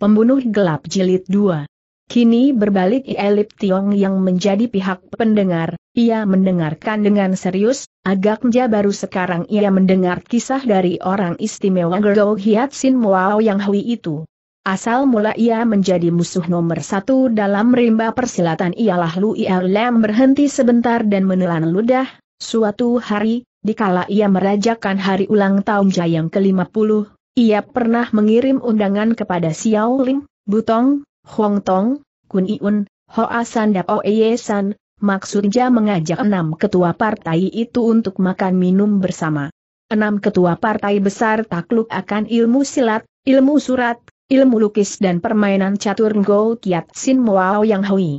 Pembunuh Gelap Jilid 2 Kini berbalik Elip Tiong yang menjadi pihak pendengar, ia mendengarkan dengan serius, agaknya baru sekarang ia mendengar kisah dari orang istimewa Gerdo Hiatsin Muao Yang Hui itu. Asal mula ia menjadi musuh nomor satu dalam rimba persilatan ialah Lui Lem berhenti sebentar dan menelan ludah, suatu hari, dikala ia merajakan hari ulang tahun Jayang ke-50, ia pernah mengirim undangan kepada Xiao Ling, Butong, Huang Tong, Kun Iun, Hoa San dan Oye San, maksudnya mengajak enam ketua partai itu untuk makan minum bersama. Enam ketua partai besar takluk akan ilmu silat, ilmu surat, ilmu lukis dan permainan catur Ngo Kiat Sin Moao Yang Hui.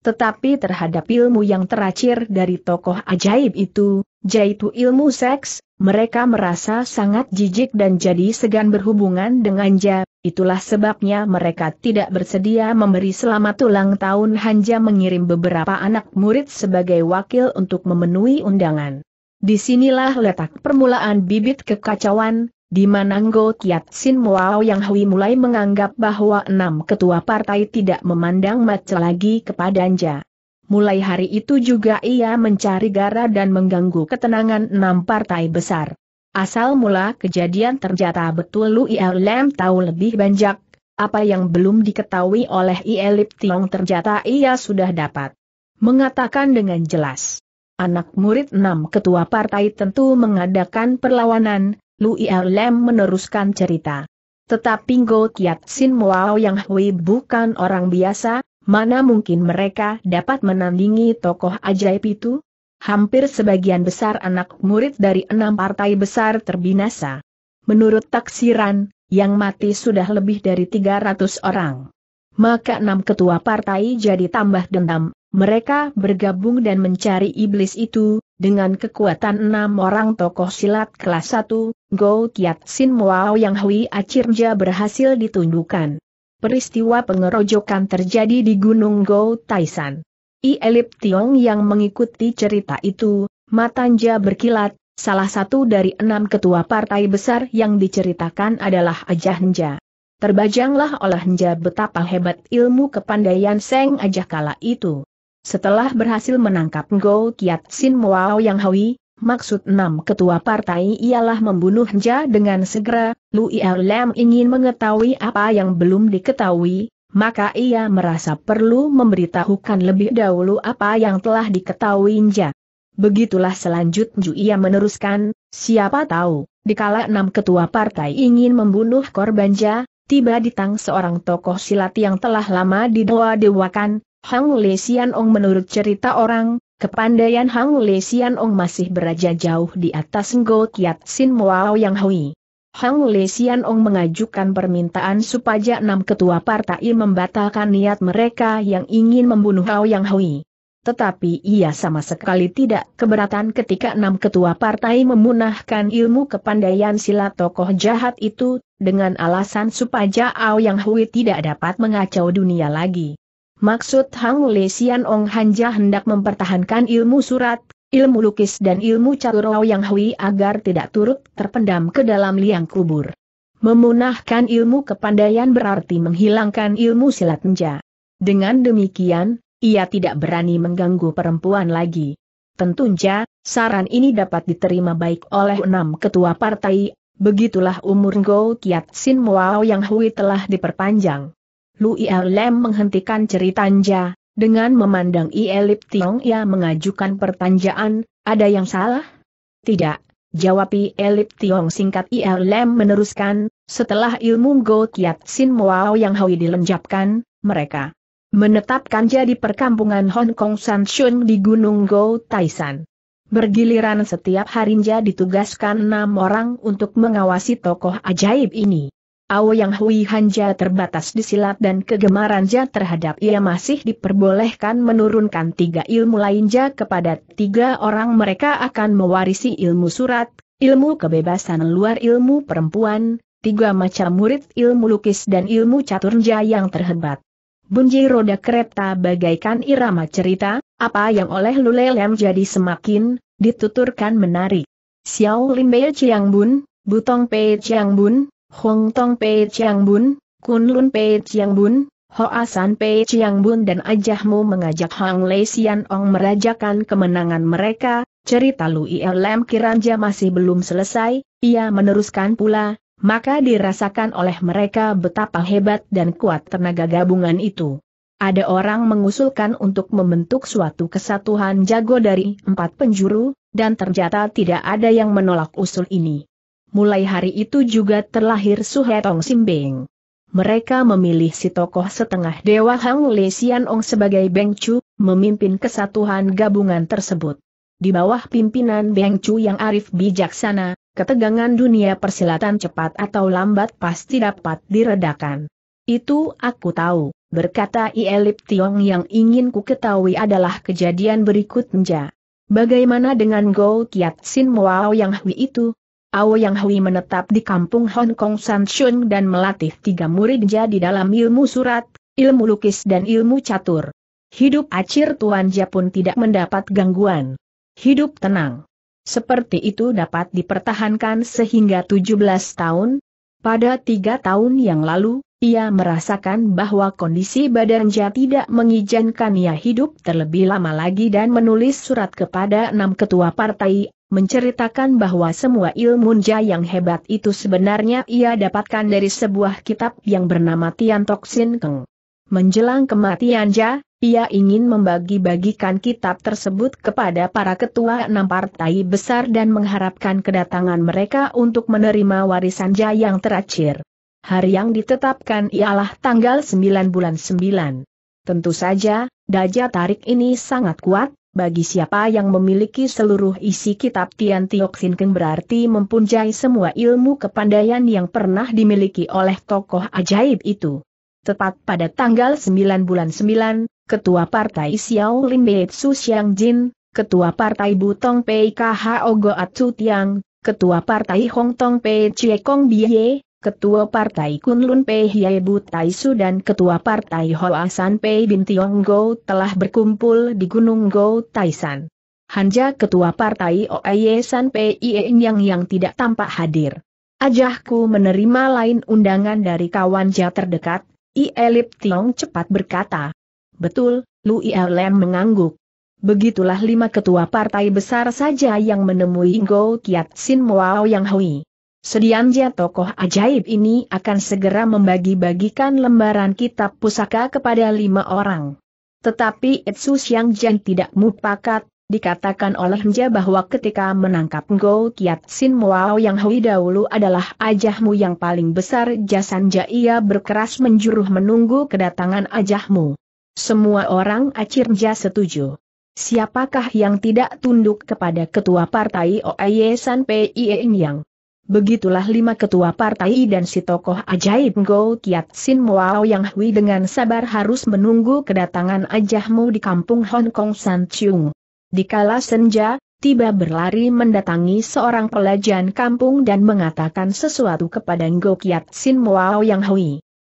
Tetapi terhadap ilmu yang teracir dari tokoh ajaib itu, yaitu ilmu seks, mereka merasa sangat jijik dan jadi segan berhubungan dengan Ja, itulah sebabnya mereka tidak bersedia memberi selamat ulang tahun Hanja mengirim beberapa anak murid sebagai wakil untuk memenuhi undangan. Disinilah letak permulaan bibit kekacauan, di Ngo Kiat Sin Muao Yang Hui mulai menganggap bahwa enam ketua partai tidak memandang mata lagi kepada Anja. Mulai hari itu juga ia mencari gara dan mengganggu ketenangan enam partai besar. Asal mula kejadian ternyata betul Lu Ia Lam tahu lebih banyak, apa yang belum diketahui oleh Ielip Tiong ternyata ia sudah dapat mengatakan dengan jelas. Anak murid enam ketua partai tentu mengadakan perlawanan, Lui Lem meneruskan cerita. Tetapi Go Kiat Sin Moao yang Hui bukan orang biasa, mana mungkin mereka dapat menandingi tokoh ajaib itu? Hampir sebagian besar anak murid dari enam partai besar terbinasa. Menurut taksiran, yang mati sudah lebih dari 300 orang. Maka enam ketua partai jadi tambah dendam, mereka bergabung dan mencari iblis itu, dengan kekuatan enam orang tokoh silat kelas satu, Go Kiat Sin Muao Yang Hui Acirja berhasil ditundukkan. Peristiwa pengerojokan terjadi di Gunung Go Taisan. I Elip Tiong yang mengikuti cerita itu, Matanja berkilat, salah satu dari enam ketua partai besar yang diceritakan adalah Ajah Nja. Terbajanglah oleh Nja betapa hebat ilmu kepandaian Seng Ajah kala itu. Setelah berhasil menangkap Ngo Kiat Sin Muao Yang Hui, maksud enam ketua partai ialah membunuh Nja dengan segera, Lu Lam ingin mengetahui apa yang belum diketahui, maka ia merasa perlu memberitahukan lebih dahulu apa yang telah diketahui Nja. Begitulah selanjutnya ia meneruskan, siapa tahu, dikala enam ketua partai ingin membunuh korban Nja, tiba di tang seorang tokoh silat yang telah lama didoa dewakan Hang Le Sian Ong menurut cerita orang, kepandaian Hang Le Sian Ong masih beraja jauh di atas Ngo Kiat Sin Muao Yang Hui. Hang Le Sian Ong mengajukan permintaan supaya enam ketua partai membatalkan niat mereka yang ingin membunuh Hao Yang Hui. Tetapi ia sama sekali tidak keberatan ketika enam ketua partai memunahkan ilmu kepandaian silat tokoh jahat itu, dengan alasan supaya Ao Yang Hui tidak dapat mengacau dunia lagi. Maksud Hang Le Xian Ong Hanja hendak mempertahankan ilmu surat, ilmu lukis dan ilmu Caturau Yang Hui agar tidak turut terpendam ke dalam liang kubur. Memunahkan ilmu kepandaian berarti menghilangkan ilmu silat menja. Dengan demikian, ia tidak berani mengganggu perempuan lagi. Tentunya, saran ini dapat diterima baik oleh enam ketua partai, begitulah umur Ngo Kiat Sin Wao Yang Hui telah diperpanjang. Lu Iel Lem menghentikan ceritanya, dengan memandang Ielip Tiong ia mengajukan pertanyaan, ada yang salah? Tidak, jawab Ielip Tiong singkat Iel meneruskan, setelah ilmu Go Kiat Sin Moao Yang Hui dilenjapkan, mereka menetapkan jadi perkampungan Hong Kong San Shun di Gunung Go Taisan. Bergiliran setiap harinya ditugaskan enam orang untuk mengawasi tokoh ajaib ini. Yang Hui Hanja terbatas di silat dan kegemaran Ja terhadap ia masih diperbolehkan menurunkan tiga ilmu lain Ja kepada tiga orang mereka akan mewarisi ilmu surat, ilmu kebebasan luar ilmu perempuan, tiga macam murid ilmu lukis dan ilmu catur Ja yang terhebat. Bunyi roda kereta bagaikan irama cerita, apa yang oleh yang jadi semakin, dituturkan menarik. Xiao Lim Bei Chiang Bun, Butong Pei Chiang Bun, Hong Tong Pei Chiang Bun, Kun Lun Pei Chiang Bun, Hoa San Pei Chiang Bun dan ajahmu mengajak Hang Lei Sian Ong merajakan kemenangan mereka, cerita Lui Lam Kiranja masih belum selesai, ia meneruskan pula, maka dirasakan oleh mereka betapa hebat dan kuat tenaga gabungan itu. Ada orang mengusulkan untuk membentuk suatu kesatuan jago dari empat penjuru, dan ternyata tidak ada yang menolak usul ini mulai hari itu juga terlahir Suhetong Simbing. Mereka memilih si tokoh setengah Dewa Hang Le Ong sebagai Beng Chu, memimpin kesatuan gabungan tersebut. Di bawah pimpinan Beng Chu yang arif bijaksana, ketegangan dunia persilatan cepat atau lambat pasti dapat diredakan. Itu aku tahu, berkata Ielip Tiong yang ingin ku ketahui adalah kejadian berikutnya. Bagaimana dengan Go Kiat Sin Wao Yang Hui itu? Yang Hui menetap di kampung Hong Kong San Shun dan melatih tiga murid jadi dalam ilmu surat, ilmu lukis dan ilmu catur. Hidup acir Tuan Jia pun tidak mendapat gangguan. Hidup tenang. Seperti itu dapat dipertahankan sehingga 17 tahun. Pada tiga tahun yang lalu, ia merasakan bahwa kondisi badan Jia tidak mengizinkan ia hidup terlebih lama lagi dan menulis surat kepada enam ketua partai menceritakan bahwa semua ilmu nja yang hebat itu sebenarnya ia dapatkan dari sebuah kitab yang bernama Tian Tok Sin Keng. Menjelang kematian Ja, ia ingin membagi-bagikan kitab tersebut kepada para ketua enam partai besar dan mengharapkan kedatangan mereka untuk menerima warisan Ja yang teracir. Hari yang ditetapkan ialah tanggal 9 bulan 9. Tentu saja, Daja tarik ini sangat kuat, bagi siapa yang memiliki seluruh isi kitab Tian Keng berarti mempunyai semua ilmu kepandaian yang pernah dimiliki oleh tokoh ajaib itu. Tepat pada tanggal 9 bulan 9, Ketua Partai Xiao Lim Su Xiang Jin, Ketua Partai Butong Pei PKH Ogo Atsu Tiang, Ketua Partai Hong Tong Pei Chie Kong Bie, Ketua Partai Kunlun Pei Butai Taisu dan Ketua Partai Hoasan Pei Bin Tiong Go telah berkumpul di Gunung Go Taisan. Hanja Ketua Partai Oye San Pei e Yang yang tidak tampak hadir. Ajahku menerima lain undangan dari kawan jah terdekat, Ielip Tiong cepat berkata. Betul, Lu Ielem mengangguk. Begitulah lima ketua partai besar saja yang menemui Go Kiat Sin Muao Yang Hui. Sedianja tokoh ajaib ini akan segera membagi-bagikan lembaran kitab pusaka kepada lima orang. Tetapi Itsu Xiang Jian tidak mupakat, dikatakan oleh Nja bahwa ketika menangkap Ngo Kiat Sin Muao yang Hui dahulu adalah ajahmu yang paling besar jasanja ia berkeras menjuruh menunggu kedatangan ajahmu. Semua orang acirja setuju. Siapakah yang tidak tunduk kepada ketua partai OAY San Pei Yang? Begitulah lima ketua partai dan si tokoh ajaib Go Kiat Sin Moao Yang Hui dengan sabar harus menunggu kedatangan ajahmu di kampung Hong Kong San Chung. kala senja, tiba berlari mendatangi seorang pelajan kampung dan mengatakan sesuatu kepada Go Kiat Sin Moao Yang Hui.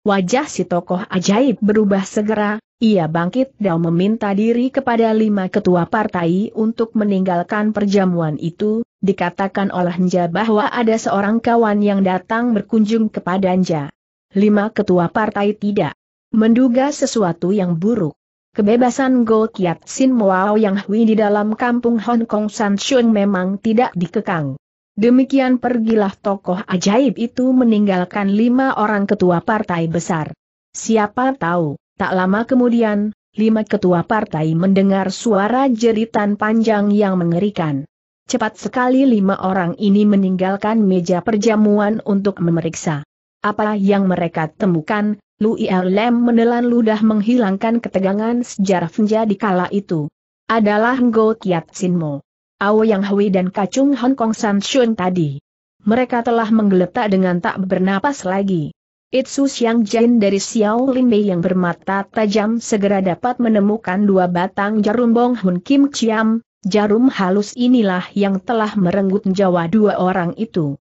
Wajah si tokoh ajaib berubah segera, ia bangkit dan meminta diri kepada lima ketua partai untuk meninggalkan perjamuan itu, dikatakan oleh Nja bahwa ada seorang kawan yang datang berkunjung kepada Nja. Lima ketua partai tidak menduga sesuatu yang buruk. Kebebasan Go Kiat Sin Moao Yang Hui di dalam kampung Hong Kong San Shun memang tidak dikekang. Demikian pergilah tokoh ajaib itu meninggalkan lima orang ketua partai besar. Siapa tahu, Tak lama kemudian, lima ketua partai mendengar suara jeritan panjang yang mengerikan. Cepat sekali lima orang ini meninggalkan meja perjamuan untuk memeriksa. Apa yang mereka temukan, Louis Lem menelan ludah menghilangkan ketegangan sejarah menjadi kala itu. Adalah Ngo Kiat Sinmo. Yang Hui dan Kacung Hong Kong San Shun tadi. Mereka telah menggeletak dengan tak bernapas lagi. Itsu Xiang Jin dari Xiao Lin Mei yang bermata tajam segera dapat menemukan dua batang jarum Bong Hun Kim Chiam, jarum halus inilah yang telah merenggut nyawa dua orang itu.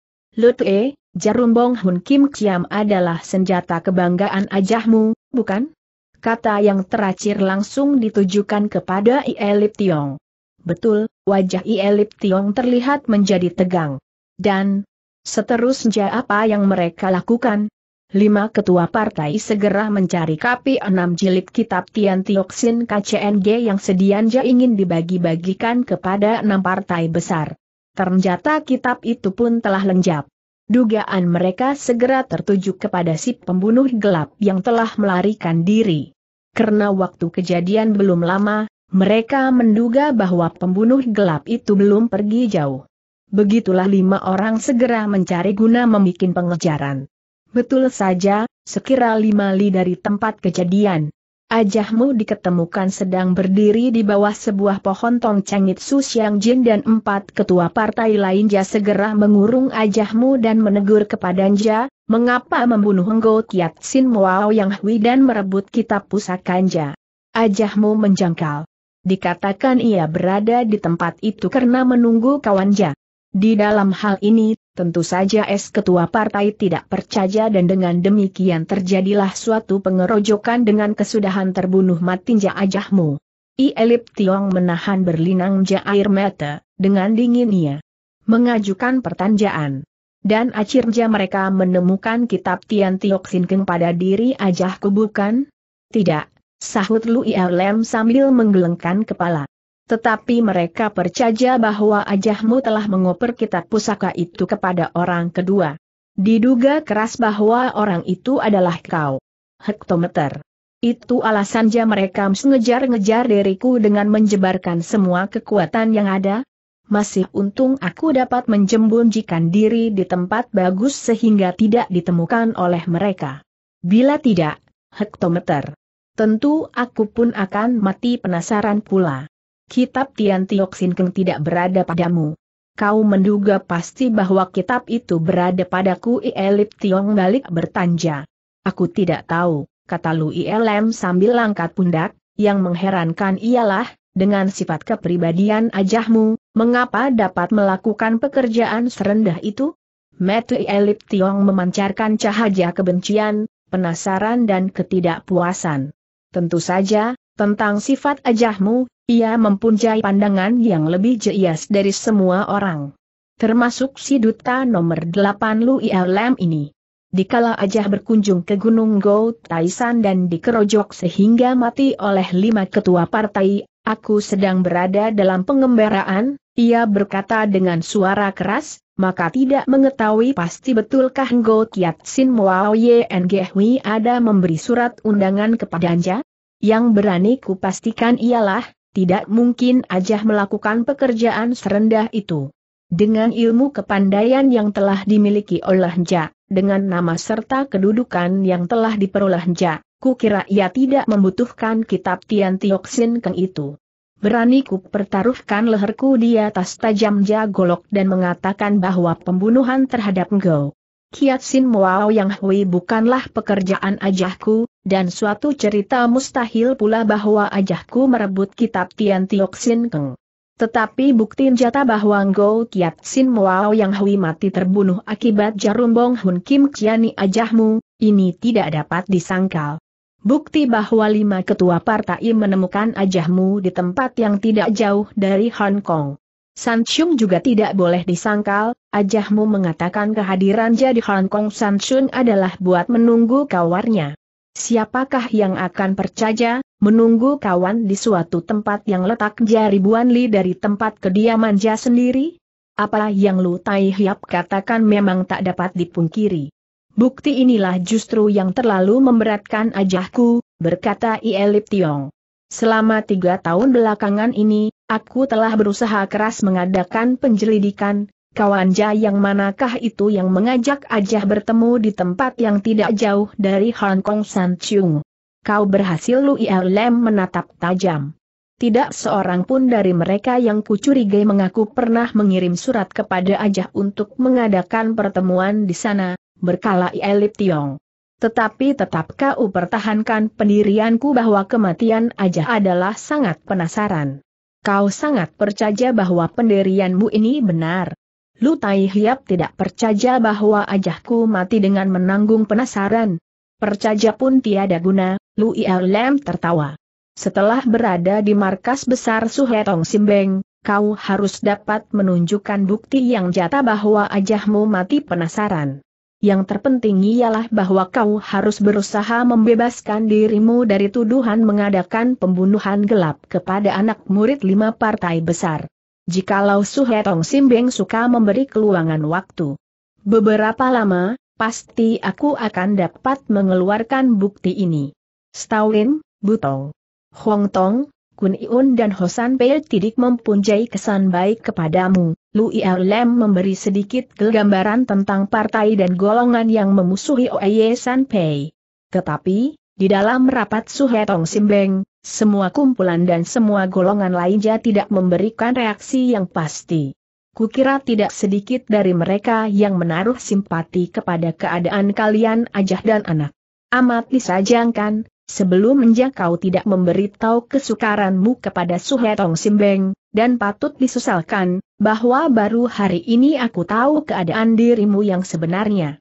e, jarum Bong Hun Kim Chiam adalah senjata kebanggaan ajahmu, bukan? Kata yang terakhir langsung ditujukan kepada Ielip Tiong. Betul, wajah Ielip Tiong terlihat menjadi tegang. Dan, seterusnya apa yang mereka lakukan, lima ketua partai segera mencari kapi enam jilid kitab Tian KCNG yang sedianja ingin dibagi-bagikan kepada enam partai besar. Ternyata kitab itu pun telah lenjap. Dugaan mereka segera tertuju kepada si pembunuh gelap yang telah melarikan diri. Karena waktu kejadian belum lama, mereka menduga bahwa pembunuh gelap itu belum pergi jauh. Begitulah lima orang segera mencari guna membuat pengejaran. Betul saja, sekira lima li dari tempat kejadian. Ajahmu diketemukan sedang berdiri di bawah sebuah pohon Tong Changit yang Jin dan empat ketua partai lainnya segera mengurung Ajahmu dan menegur kepada kepadanya, mengapa membunuh Henggo Kiat Sin Muao Yang Hui dan merebut kitab pusaka Nja. Ajahmu menjangkal. Dikatakan ia berada di tempat itu karena menunggu kawan Nja. Di dalam hal ini Tentu saja es ketua partai tidak percaya dan dengan demikian terjadilah suatu pengerojokan dengan kesudahan terbunuh matinja ajahmu. I Elip Tiong menahan berlinang ja air mata, dengan dinginnya. Mengajukan pertanyaan. Dan akhirnya mereka menemukan kitab Tian Tiok Sinkeng pada diri ajahku bukan? Tidak, sahut Lu Lem sambil menggelengkan kepala. Tetapi mereka percaya bahwa ajahmu telah mengoper kitab pusaka itu kepada orang kedua. Diduga keras bahwa orang itu adalah kau. Hektometer. Itu alasan alasannya mereka mengejar-ngejar diriku dengan menjebarkan semua kekuatan yang ada. Masih untung aku dapat menjembunjikan diri di tempat bagus sehingga tidak ditemukan oleh mereka. Bila tidak, hektometer. Tentu aku pun akan mati penasaran pula kitab Tian Tioksin Keng tidak berada padamu. Kau menduga pasti bahwa kitab itu berada padaku Ielip Tiong balik bertanja. Aku tidak tahu, kata Lu Ielem sambil angkat pundak, yang mengherankan ialah, dengan sifat kepribadian ajahmu, mengapa dapat melakukan pekerjaan serendah itu? Metu Ielip Tiong memancarkan cahaya kebencian, penasaran dan ketidakpuasan. Tentu saja, tentang sifat ajahmu, ia mempunyai pandangan yang lebih jelas dari semua orang. Termasuk si duta nomor 8 Lu Lam ini. Dikala Ajah berkunjung ke Gunung Go Taisan dan dikerojok sehingga mati oleh lima ketua partai, aku sedang berada dalam pengembaraan, ia berkata dengan suara keras, maka tidak mengetahui pasti betulkah Go Kiat Sin Mao Ye Hui ada memberi surat undangan kepada Anja? yang berani kupastikan ialah, tidak mungkin Ajah melakukan pekerjaan serendah itu. Dengan ilmu kepandaian yang telah dimiliki oleh Nja, dengan nama serta kedudukan yang telah diperoleh Nja, kukira ia tidak membutuhkan kitab Tian Tioksin Keng itu. Berani ku pertaruhkan leherku di atas tajam Nja golok dan mengatakan bahwa pembunuhan terhadap Ngo Kiat sin Muao Yang Hui bukanlah pekerjaan ajahku, dan suatu cerita mustahil pula bahwa ajahku merebut kitab Tian Tiok Sin Keng. Tetapi bukti jata bahwa Ngo Kiat Sin Muao Yang Hui mati terbunuh akibat jarum bong Hun Kim Kiani ajahmu, ini tidak dapat disangkal. Bukti bahwa lima ketua partai menemukan ajahmu di tempat yang tidak jauh dari Hong Kong. San Chung juga tidak boleh disangkal, Ajahmu mengatakan kehadiran jadi Hong Kong San Sun adalah buat menunggu kawarnya. Siapakah yang akan percaya, menunggu kawan di suatu tempat yang letak Buan li dari tempat kediaman jah sendiri? Apa yang Lu Tai Hiap katakan memang tak dapat dipungkiri. Bukti inilah justru yang terlalu memberatkan ajahku, berkata Ielip Tiong. Selama tiga tahun belakangan ini, aku telah berusaha keras mengadakan penyelidikan, Kawan jah yang manakah itu yang mengajak Ajah bertemu di tempat yang tidak jauh dari Hong Kong San Chung? Kau berhasil Lu Lem menatap tajam. Tidak seorang pun dari mereka yang kucurigai mengaku pernah mengirim surat kepada Ajah untuk mengadakan pertemuan di sana, berkala Ielip Tiong. Tetapi tetap kau pertahankan pendirianku bahwa kematian Ajah adalah sangat penasaran. Kau sangat percaya bahwa pendirianmu ini benar. Lu Tai Hiap tidak percaya bahwa ajahku mati dengan menanggung penasaran. Percaya pun tiada guna, Lu Lem tertawa. Setelah berada di markas besar Suhetong Simbeng, kau harus dapat menunjukkan bukti yang jata bahwa ajahmu mati penasaran. Yang terpenting ialah bahwa kau harus berusaha membebaskan dirimu dari tuduhan mengadakan pembunuhan gelap kepada anak murid lima partai besar jikalau Suhetong Simbeng suka memberi keluangan waktu. Beberapa lama, pasti aku akan dapat mengeluarkan bukti ini. Stalin, Butong, Huang Tong, Kun Iun dan Hosan Pei tidak mempunyai kesan baik kepadamu. Lui Lem memberi sedikit gambaran tentang partai dan golongan yang memusuhi Oye San Pei. Tetapi, di dalam rapat Suhetong Simbeng, semua kumpulan dan semua golongan lainnya tidak memberikan reaksi yang pasti. Kukira tidak sedikit dari mereka yang menaruh simpati kepada keadaan kalian Ajah dan anak. Amat disajangkan, sebelum menjangkau tidak memberitahu kesukaranmu kepada Suhetong Simbeng, dan patut disesalkan, bahwa baru hari ini aku tahu keadaan dirimu yang sebenarnya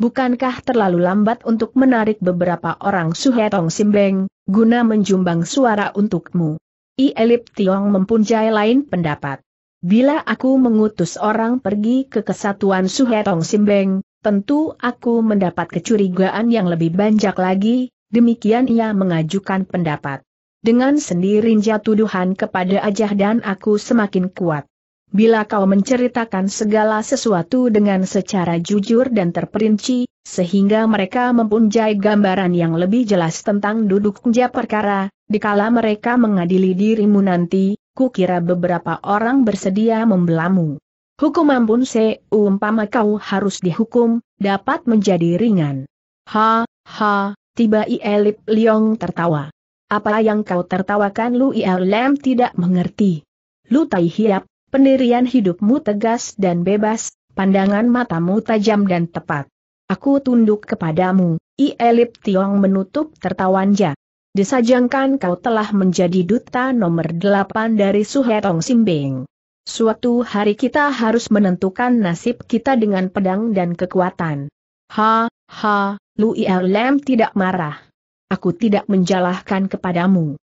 bukankah terlalu lambat untuk menarik beberapa orang Suhetong Simbeng, guna menjumbang suara untukmu? I Elip Tiong mempunyai lain pendapat. Bila aku mengutus orang pergi ke kesatuan Suhetong Simbeng, tentu aku mendapat kecurigaan yang lebih banyak lagi, demikian ia mengajukan pendapat. Dengan sendirinya tuduhan kepada Ajah dan aku semakin kuat. Bila kau menceritakan segala sesuatu dengan secara jujur dan terperinci, sehingga mereka mempunyai gambaran yang lebih jelas tentang duduknya perkara, dikala mereka mengadili dirimu nanti, kukira beberapa orang bersedia membelamu. Hukuman pun seumpama kau harus dihukum, dapat menjadi ringan. Ha, ha, tiba Ielip Liong tertawa. Apa yang kau tertawakan Lu Lem tidak mengerti. Lu Tai Hiap, Pendirian hidupmu tegas dan bebas, pandangan matamu tajam dan tepat. Aku tunduk kepadamu, I Elip Tiong menutup tertawanja. Disajangkan kau telah menjadi duta nomor delapan dari Suhetong Simbing. Suatu hari kita harus menentukan nasib kita dengan pedang dan kekuatan. Ha, ha, Lu Lem tidak marah. Aku tidak menjalahkan kepadamu.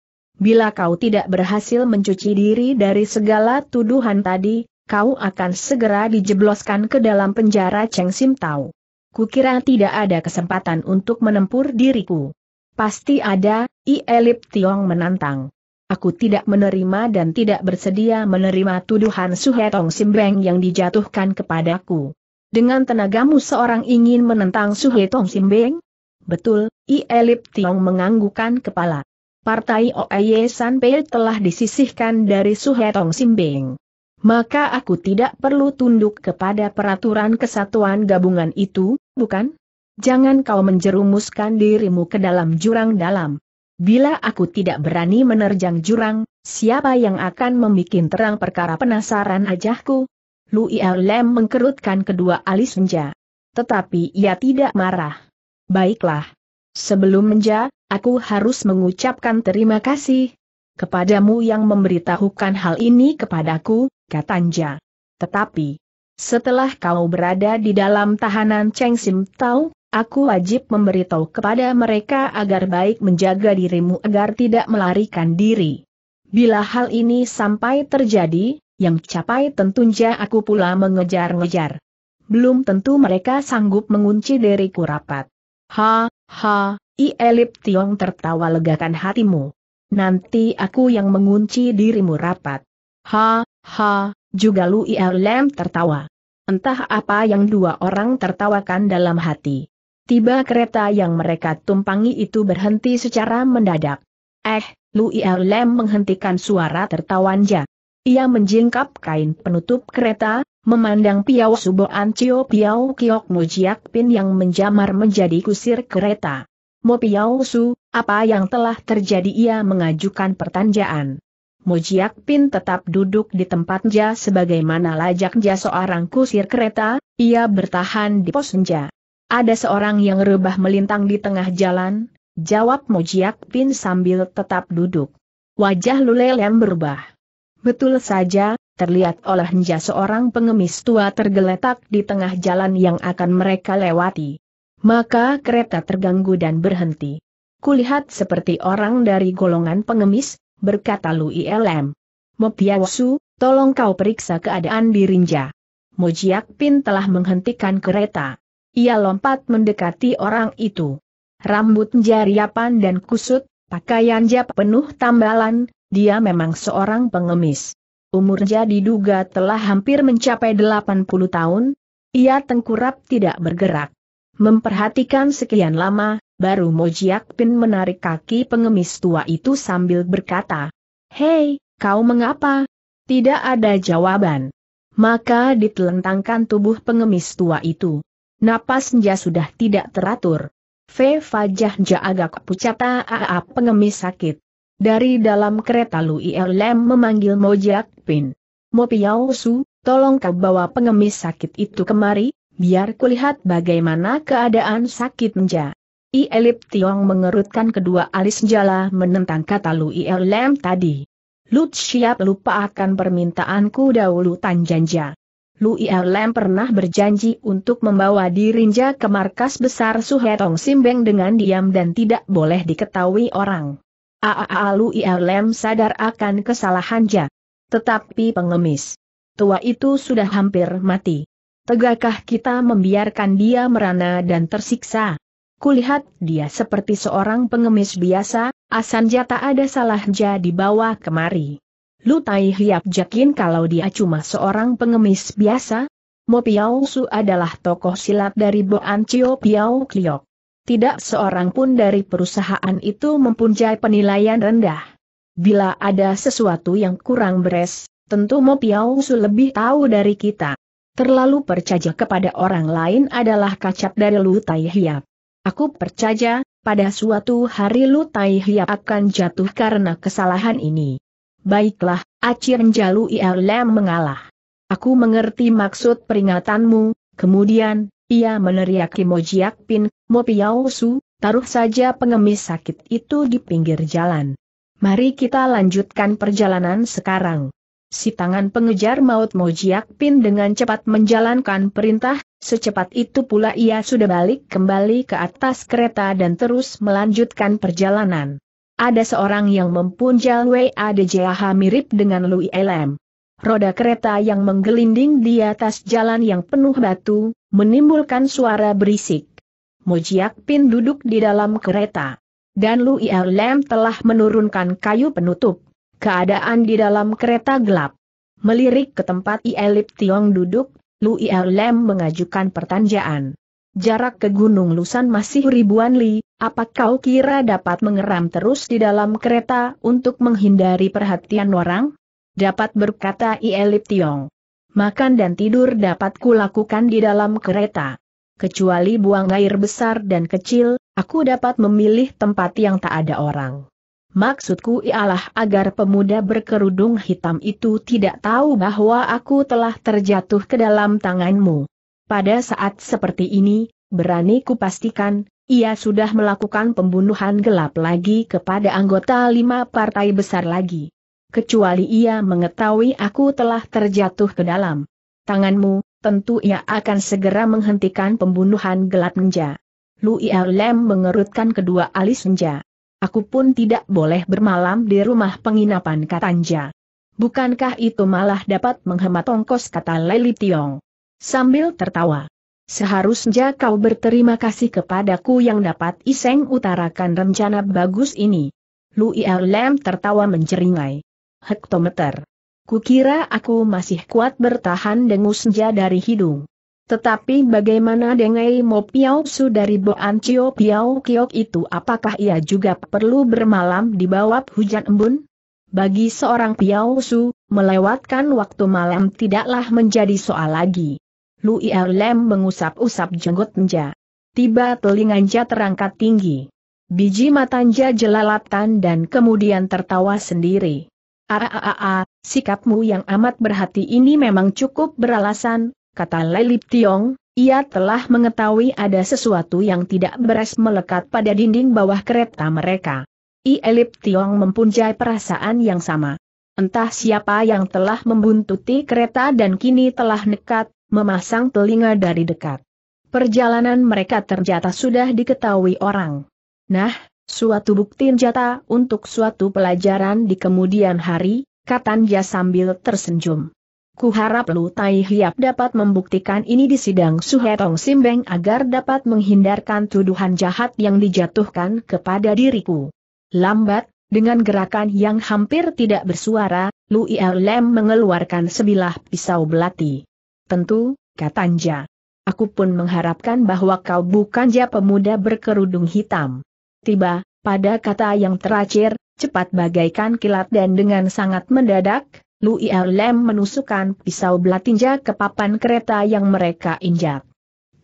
Bila kau tidak berhasil mencuci diri dari segala tuduhan tadi, kau akan segera dijebloskan ke dalam penjara Cheng Sim Tau. Kukira tidak ada kesempatan untuk menempur diriku. Pasti ada, I Elip Tiong menantang. Aku tidak menerima dan tidak bersedia menerima tuduhan Suhetong Simbeng yang dijatuhkan kepadaku. Dengan tenagamu seorang ingin menentang Suhetong Simbeng? Betul, I Elip Tiong menganggukan kepala partai Oye Sanpei telah disisihkan dari Suhetong Simbing. Maka aku tidak perlu tunduk kepada peraturan kesatuan gabungan itu, bukan? Jangan kau menjerumuskan dirimu ke dalam jurang dalam. Bila aku tidak berani menerjang jurang, siapa yang akan membuat terang perkara penasaran ajahku? Lu Lem mengkerutkan kedua alis senja. Tetapi ia tidak marah. Baiklah. Sebelum menja, aku harus mengucapkan terima kasih kepadamu yang memberitahukan hal ini kepadaku, katanya. Tetapi, setelah kau berada di dalam tahanan Cheng Sim Tao, aku wajib memberitahu kepada mereka agar baik menjaga dirimu agar tidak melarikan diri. Bila hal ini sampai terjadi, yang capai tentunya aku pula mengejar-ngejar. Belum tentu mereka sanggup mengunci diriku rapat. Ha, ha, I Elip Tiong tertawa legakan hatimu. Nanti aku yang mengunci dirimu rapat. Ha, ha, juga Lu I tertawa. Entah apa yang dua orang tertawakan dalam hati. Tiba kereta yang mereka tumpangi itu berhenti secara mendadak. Eh, Lu I menghentikan suara tertawanya. Ia menjingkap kain penutup kereta, memandang Piao Subo Ancio Piao Kiok Mujiak Pin yang menjamar menjadi kusir kereta. Mo Piao apa yang telah terjadi ia mengajukan pertanyaan. Mo Jiak Pin tetap duduk di tempatnya sebagaimana lajak lajaknya seorang kusir kereta, ia bertahan di posnya. Ada seorang yang rebah melintang di tengah jalan, jawab Mo Jiak Pin sambil tetap duduk. Wajah Lulelem berubah. Betul saja, terlihat oleh olehnya seorang pengemis tua tergeletak di tengah jalan yang akan mereka lewati. Maka kereta terganggu dan berhenti. Kulihat seperti orang dari golongan pengemis, berkata Ilm. Lm. Mopiasu, tolong kau periksa keadaan di Rinja. Mojiak Pin telah menghentikan kereta. Ia lompat mendekati orang itu. Rambut jariapan dan kusut, pakaian jap penuh tambalan, dia memang seorang pengemis. Umur jadi duga telah hampir mencapai 80 tahun. Ia tengkurap tidak bergerak. Memperhatikan sekian lama, baru Mojiak Pin menarik kaki pengemis tua itu sambil berkata, Hei, kau mengapa? Tidak ada jawaban. Maka ditelentangkan tubuh pengemis tua itu. Napasnya sudah tidak teratur. Fajah Fajahja agak pucata AA pengemis sakit. Dari dalam kereta Lu ILM memanggil Mojiak Pin. Mo tolong kau bawa pengemis sakit itu kemari, biar kulihat bagaimana keadaan sakit sakitnya. Ielip Tiong mengerutkan kedua alis jala menentang kata Lu Ielem tadi. Lu siap lupa akan permintaanku dahulu tanjanja. Lu Ielem pernah berjanji untuk membawa dirinja ke markas besar Suhetong Simbeng dengan diam dan tidak boleh diketahui orang. Aa Lu Ielem sadar akan kesalahannya. Tetapi pengemis. Tua itu sudah hampir mati. Tegakkah kita membiarkan dia merana dan tersiksa? Kulihat dia seperti seorang pengemis biasa, Asan tak ada salah salahnya dibawa kemari. Lu tai Hiap jakin kalau dia cuma seorang pengemis biasa, Mo Piao Su adalah tokoh silat dari Boan Cio Piao Kliok. Tidak seorang pun dari perusahaan itu mempunyai penilaian rendah. Bila ada sesuatu yang kurang beres, tentu Mo Piao Su lebih tahu dari kita. Terlalu percaya kepada orang lain adalah kacap dari Lu Tai Hiap. Aku percaya, pada suatu hari Lu Tai Hiap akan jatuh karena kesalahan ini. Baiklah, Acir Jalu Lem mengalah. Aku mengerti maksud peringatanmu, kemudian, ia meneriaki Mojiak Pin, Mopiao Su, taruh saja pengemis sakit itu di pinggir jalan. Mari kita lanjutkan perjalanan sekarang si tangan pengejar maut Mojiak Pin dengan cepat menjalankan perintah, secepat itu pula ia sudah balik kembali ke atas kereta dan terus melanjutkan perjalanan. Ada seorang yang mempunjal WADJH mirip dengan Lui LM. Roda kereta yang menggelinding di atas jalan yang penuh batu, menimbulkan suara berisik. Mojiak Pin duduk di dalam kereta. Dan Lui LM telah menurunkan kayu penutup. Keadaan di dalam kereta gelap. Melirik ke tempat Ielip Tiong duduk, Lu Ielem mengajukan pertanyaan. Jarak ke Gunung Lusan masih ribuan li, apa kau kira dapat mengeram terus di dalam kereta untuk menghindari perhatian orang? Dapat berkata Ielip Tiong. Makan dan tidur dapat kulakukan di dalam kereta. Kecuali buang air besar dan kecil, aku dapat memilih tempat yang tak ada orang. Maksudku ialah agar pemuda berkerudung hitam itu tidak tahu bahwa aku telah terjatuh ke dalam tanganmu. Pada saat seperti ini, berani pastikan, ia sudah melakukan pembunuhan gelap lagi kepada anggota lima partai besar lagi. Kecuali ia mengetahui aku telah terjatuh ke dalam tanganmu, tentu ia akan segera menghentikan pembunuhan gelap menja. Lu Ia Lem mengerutkan kedua alis menja. Aku pun tidak boleh bermalam di rumah penginapan Katanja. Bukankah itu malah dapat menghemat ongkos kata Leli Tiong. Sambil tertawa. Seharusnya kau berterima kasih kepadaku yang dapat iseng utarakan rencana bagus ini. Lu Lem tertawa menceringai. Hektometer. Kukira aku masih kuat bertahan dengusnya dari hidung. Tetapi bagaimana dengan Mo Piao Su dari Boan Cio Piao Kiok itu apakah ia juga perlu bermalam di bawah hujan embun? Bagi seorang Piao Su, melewatkan waktu malam tidaklah menjadi soal lagi. Lu Lem mengusap-usap jenggot Nja. Tiba telinganya terangkat tinggi. Biji matanya jelalatan dan kemudian tertawa sendiri. Aaaa, sikapmu yang amat berhati ini memang cukup beralasan, kata Lelip Tiong, ia telah mengetahui ada sesuatu yang tidak beres melekat pada dinding bawah kereta mereka. I Elip Tiong mempunyai perasaan yang sama. Entah siapa yang telah membuntuti kereta dan kini telah nekat, memasang telinga dari dekat. Perjalanan mereka ternyata sudah diketahui orang. Nah, suatu bukti jata untuk suatu pelajaran di kemudian hari, katanya sambil tersenyum. Ku harap Lu Tai Hiap dapat membuktikan ini di sidang Suhetong Simbeng agar dapat menghindarkan tuduhan jahat yang dijatuhkan kepada diriku. Lambat, dengan gerakan yang hampir tidak bersuara, Lu Lem mengeluarkan sebilah pisau belati. Tentu, kata katanya. Aku pun mengharapkan bahwa kau bukan ja pemuda berkerudung hitam. Tiba, pada kata yang terakhir, cepat bagaikan kilat dan dengan sangat mendadak, Lui Lem menusukkan pisau belatinja ke papan kereta yang mereka injak.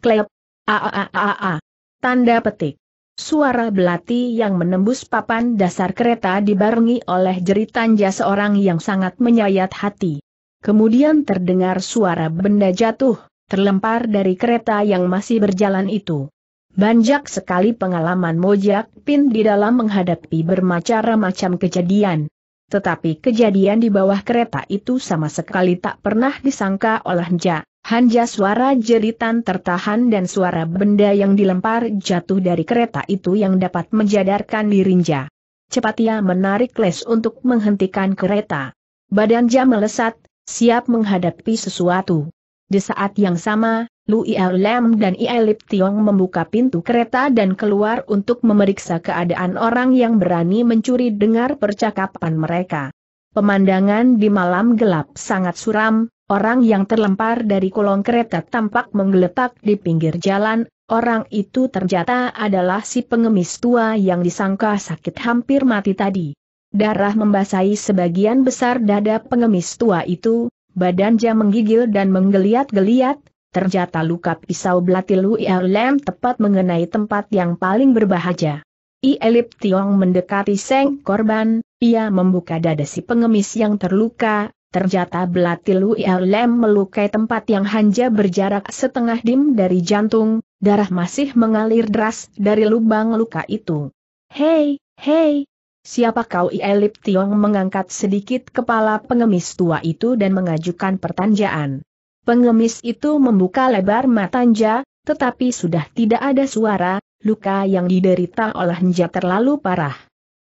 Klep. Aaaa. Tanda petik. Suara belati yang menembus papan dasar kereta dibarengi oleh jeritan jas orang yang sangat menyayat hati. Kemudian terdengar suara benda jatuh, terlempar dari kereta yang masih berjalan itu. Banjak sekali pengalaman Mojak Pin di dalam menghadapi bermacam-macam kejadian. Tetapi kejadian di bawah kereta itu sama sekali tak pernah disangka oleh Hanja. Hanja suara jeritan tertahan dan suara benda yang dilempar jatuh dari kereta itu yang dapat menjadarkan dirinja. Cepat ia menarik les untuk menghentikan kereta. Badan jam melesat, siap menghadapi sesuatu. Di saat yang sama, Lu Iel Lam dan Iel Lip Tiong membuka pintu kereta dan keluar untuk memeriksa keadaan orang yang berani mencuri dengar percakapan mereka. Pemandangan di malam gelap sangat suram, orang yang terlempar dari kolong kereta tampak menggeletak di pinggir jalan, orang itu ternyata adalah si pengemis tua yang disangka sakit hampir mati tadi. Darah membasahi sebagian besar dada pengemis tua itu, badan jam menggigil dan menggeliat-geliat, Ternyata luka pisau belati Lu Lem tepat mengenai tempat yang paling berbahagia. Ielip Tiong mendekati Seng korban, ia membuka dada si pengemis yang terluka, Ternyata belati Lu Lem melukai tempat yang hanya berjarak setengah dim dari jantung, darah masih mengalir deras dari lubang luka itu. Hei, hei, Siapa kau Ielip Tiong mengangkat sedikit kepala pengemis tua itu dan mengajukan pertanyaan. Pengemis itu membuka lebar matanya, tetapi sudah tidak ada suara, luka yang diderita oleh Nja terlalu parah.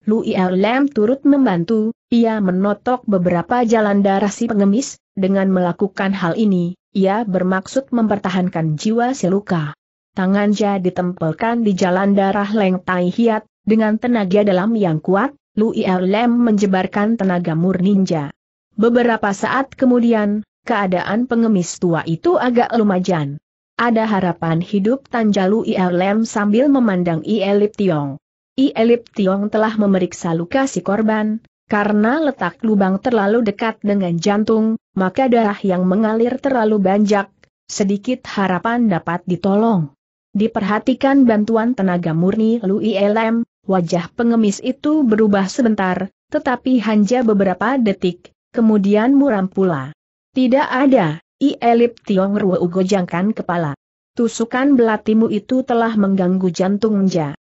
Lu Lem turut membantu, ia menotok beberapa jalan darah si pengemis, dengan melakukan hal ini, ia bermaksud mempertahankan jiwa si luka. Tangan Ja ditempelkan di jalan darah Leng Tai Hiat, dengan tenaga dalam yang kuat, Lu Lem menjebarkan tenaga murni Ja. Beberapa saat kemudian, keadaan pengemis tua itu agak lumajan. Ada harapan hidup Tanjalu ILM sambil memandang Ielip Tiong. Ielip Tiong telah memeriksa luka si korban, karena letak lubang terlalu dekat dengan jantung, maka darah yang mengalir terlalu banyak, sedikit harapan dapat ditolong. Diperhatikan bantuan tenaga murni Lu ILM, wajah pengemis itu berubah sebentar, tetapi hanya beberapa detik, kemudian muram pula. Tidak ada, Ielip Tiong Ruo gojangkan kepala. Tusukan belatimu itu telah mengganggu jantungnya.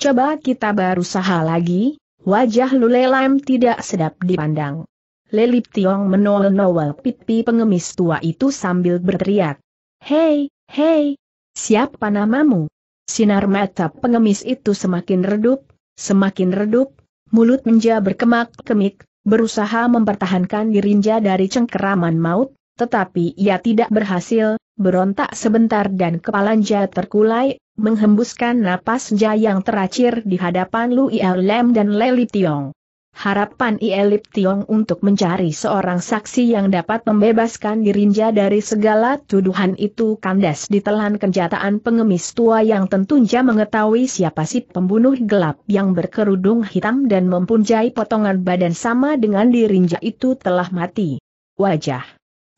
Coba kita baru berusaha lagi, wajah Lam tidak sedap dipandang. Lelip Tiong menol-nol pipi pengemis tua itu sambil berteriak. Hei, hei, siapa namamu? Sinar mata pengemis itu semakin redup, semakin redup, mulut menja berkemak-kemik, berusaha mempertahankan dirinya dari cengkeraman maut, tetapi ia tidak berhasil, berontak sebentar dan kepalanya terkulai, menghembuskan napas jaya yang teracir di hadapan Lui Lem dan Leli Tiong. Harapan Ielip Tiong untuk mencari seorang saksi yang dapat membebaskan dirinya dari segala tuduhan itu kandas ditelan kenjataan pengemis tua yang tentunya mengetahui siapa si pembunuh gelap yang berkerudung hitam dan mempunyai potongan badan sama dengan dirinya itu telah mati. Wajah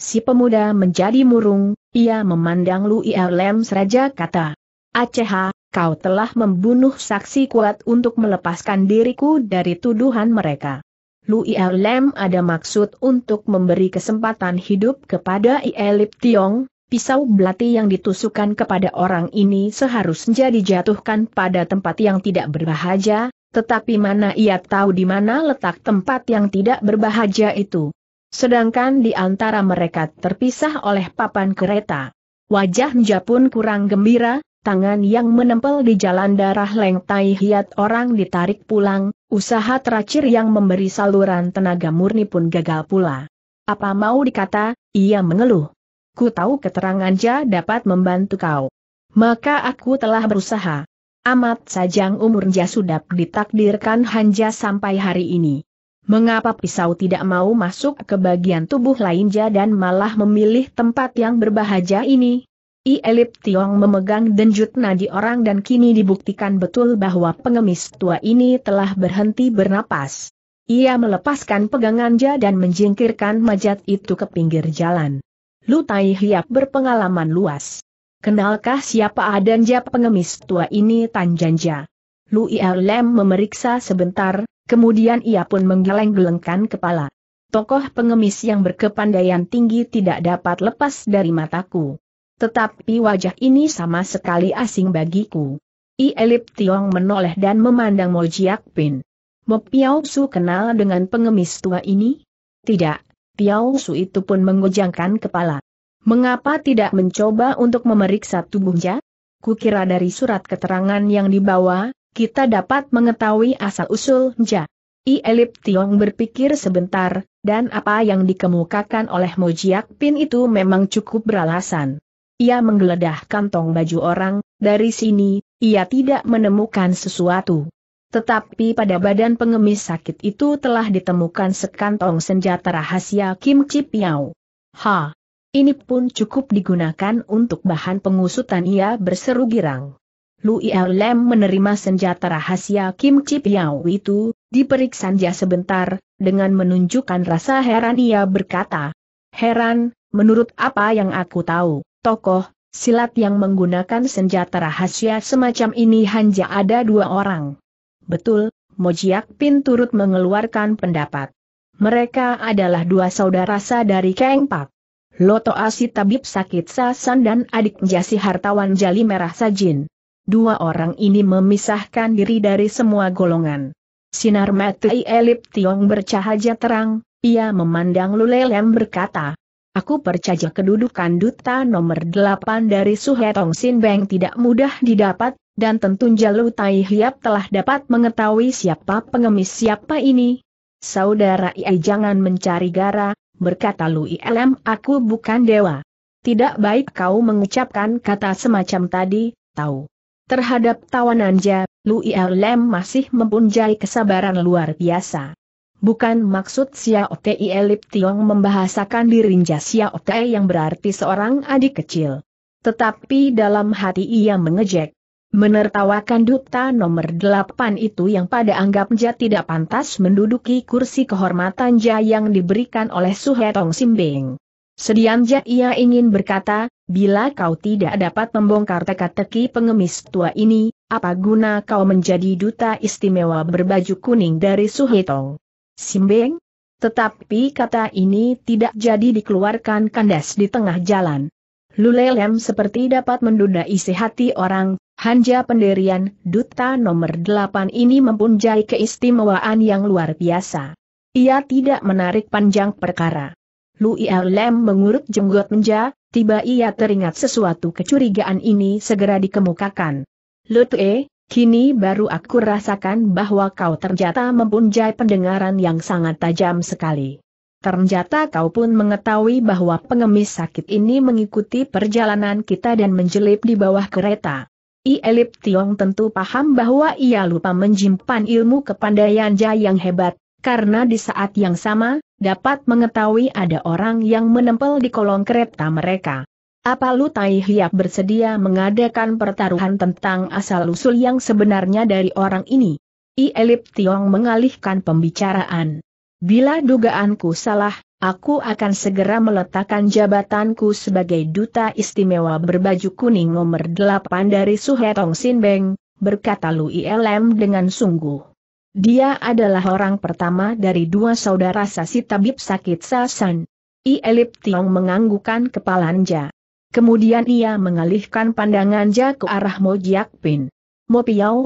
si pemuda menjadi murung, ia memandang Lu Ielem Raja kata, Aceh kau telah membunuh saksi kuat untuk melepaskan diriku dari tuduhan mereka. Lui Lem ada maksud untuk memberi kesempatan hidup kepada Ielip Tiong, pisau belati yang ditusukkan kepada orang ini seharusnya dijatuhkan pada tempat yang tidak berbahaya, tetapi mana ia tahu di mana letak tempat yang tidak berbahaya itu. Sedangkan di antara mereka terpisah oleh papan kereta. Wajah Nja pun kurang gembira, tangan yang menempel di jalan darah Leng Tai Hiat orang ditarik pulang, usaha teracir yang memberi saluran tenaga murni pun gagal pula. Apa mau dikata, ia mengeluh. Ku tahu keterangan Ja dapat membantu kau. Maka aku telah berusaha. Amat sajang umur Ja sudah ditakdirkan hanja sampai hari ini. Mengapa pisau tidak mau masuk ke bagian tubuh lain Ja dan malah memilih tempat yang berbahagia ini? I Elip Tiong memegang denjut nadi orang dan kini dibuktikan betul bahwa pengemis tua ini telah berhenti bernapas. Ia melepaskan pegangannya dan menjingkirkan majat itu ke pinggir jalan. Lu Tai Hiap berpengalaman luas. Kenalkah siapa adanya pengemis tua ini Tanjanja? Lu Lem memeriksa sebentar, kemudian ia pun menggeleng-gelengkan kepala. Tokoh pengemis yang berkepandaian tinggi tidak dapat lepas dari mataku. Tetapi wajah ini sama sekali asing bagiku. I Elip Tiong menoleh dan memandang Mo Jiak Pin. Mo Piao Su kenal dengan pengemis tua ini? Tidak, Piao Su itu pun menggojangkan kepala. Mengapa tidak mencoba untuk memeriksa tubuhnya? Kukira dari surat keterangan yang dibawa, kita dapat mengetahui asal-usul Nja. I Elip Tiong berpikir sebentar, dan apa yang dikemukakan oleh Mo Jiak Pin itu memang cukup beralasan ia menggeledah kantong baju orang, dari sini, ia tidak menemukan sesuatu. Tetapi pada badan pengemis sakit itu telah ditemukan sekantong senjata rahasia Kim Chi Piao. Ha! Ini pun cukup digunakan untuk bahan pengusutan ia berseru girang. Lui Lem menerima senjata rahasia Kim Chi Piao itu, diperiksa dia sebentar, dengan menunjukkan rasa heran ia berkata, Heran, menurut apa yang aku tahu, tokoh, silat yang menggunakan senjata rahasia semacam ini hanya ada dua orang. Betul, Mojiak Pin turut mengeluarkan pendapat. Mereka adalah dua saudara sa dari Keng Pak. Loto Asi Tabib Sakit Sasan dan adik Jasi Hartawan Jali Merah Sajin. Dua orang ini memisahkan diri dari semua golongan. Sinar matai Elip Tiong bercahaya terang, ia memandang Lulelem berkata, Aku percaya kedudukan duta nomor 8 dari Suhetong Sin tidak mudah didapat, dan tentu Jalu Tai Hiap telah dapat mengetahui siapa pengemis siapa ini. Saudara Iai jangan mencari gara, berkata Lu Ilm aku bukan dewa. Tidak baik kau mengucapkan kata semacam tadi, tahu. Terhadap tawanan Ja, Lui masih mempunyai kesabaran luar biasa. Bukan maksud Xiao Tei Elip Tiong membahasakan dirinja Xiao Tei yang berarti seorang adik kecil. Tetapi dalam hati ia mengejek. Menertawakan duta nomor delapan itu yang pada anggapnya tidak pantas menduduki kursi kehormatan Ja yang diberikan oleh Suhetong Simbing. Sediamnya ia ingin berkata, bila kau tidak dapat membongkar teka-teki pengemis tua ini, apa guna kau menjadi duta istimewa berbaju kuning dari Suhetong? Simbeng? Tetapi kata ini tidak jadi dikeluarkan kandas di tengah jalan. Lulelem seperti dapat menduda isi hati orang, Hanja Penderian, Duta nomor 8 ini mempunyai keistimewaan yang luar biasa. Ia tidak menarik panjang perkara. Lem mengurut jenggot menja, tiba ia teringat sesuatu kecurigaan ini segera dikemukakan. Lutue, Kini baru aku rasakan bahwa kau ternyata mempunyai pendengaran yang sangat tajam sekali. Ternyata kau pun mengetahui bahwa pengemis sakit ini mengikuti perjalanan kita dan menjelip di bawah kereta. I Elip Tiong tentu paham bahwa ia lupa menjimpan ilmu kepandaian Jai yang hebat, karena di saat yang sama, dapat mengetahui ada orang yang menempel di kolong kereta mereka. Apa Lu Tai Hiap bersedia mengadakan pertaruhan tentang asal-usul yang sebenarnya dari orang ini? I Elip Tiong mengalihkan pembicaraan. Bila dugaanku salah, aku akan segera meletakkan jabatanku sebagai duta istimewa berbaju kuning nomor 8 dari Suhetong Sinbeng, berkata Lu ILM dengan sungguh. Dia adalah orang pertama dari dua saudara Sasi Tabib Sakit Sasan. I Elip Tiong menganggukan kepalanya. Kemudian ia mengalihkan pandangannya ke arah Mo Jiak Pin. Mo Piao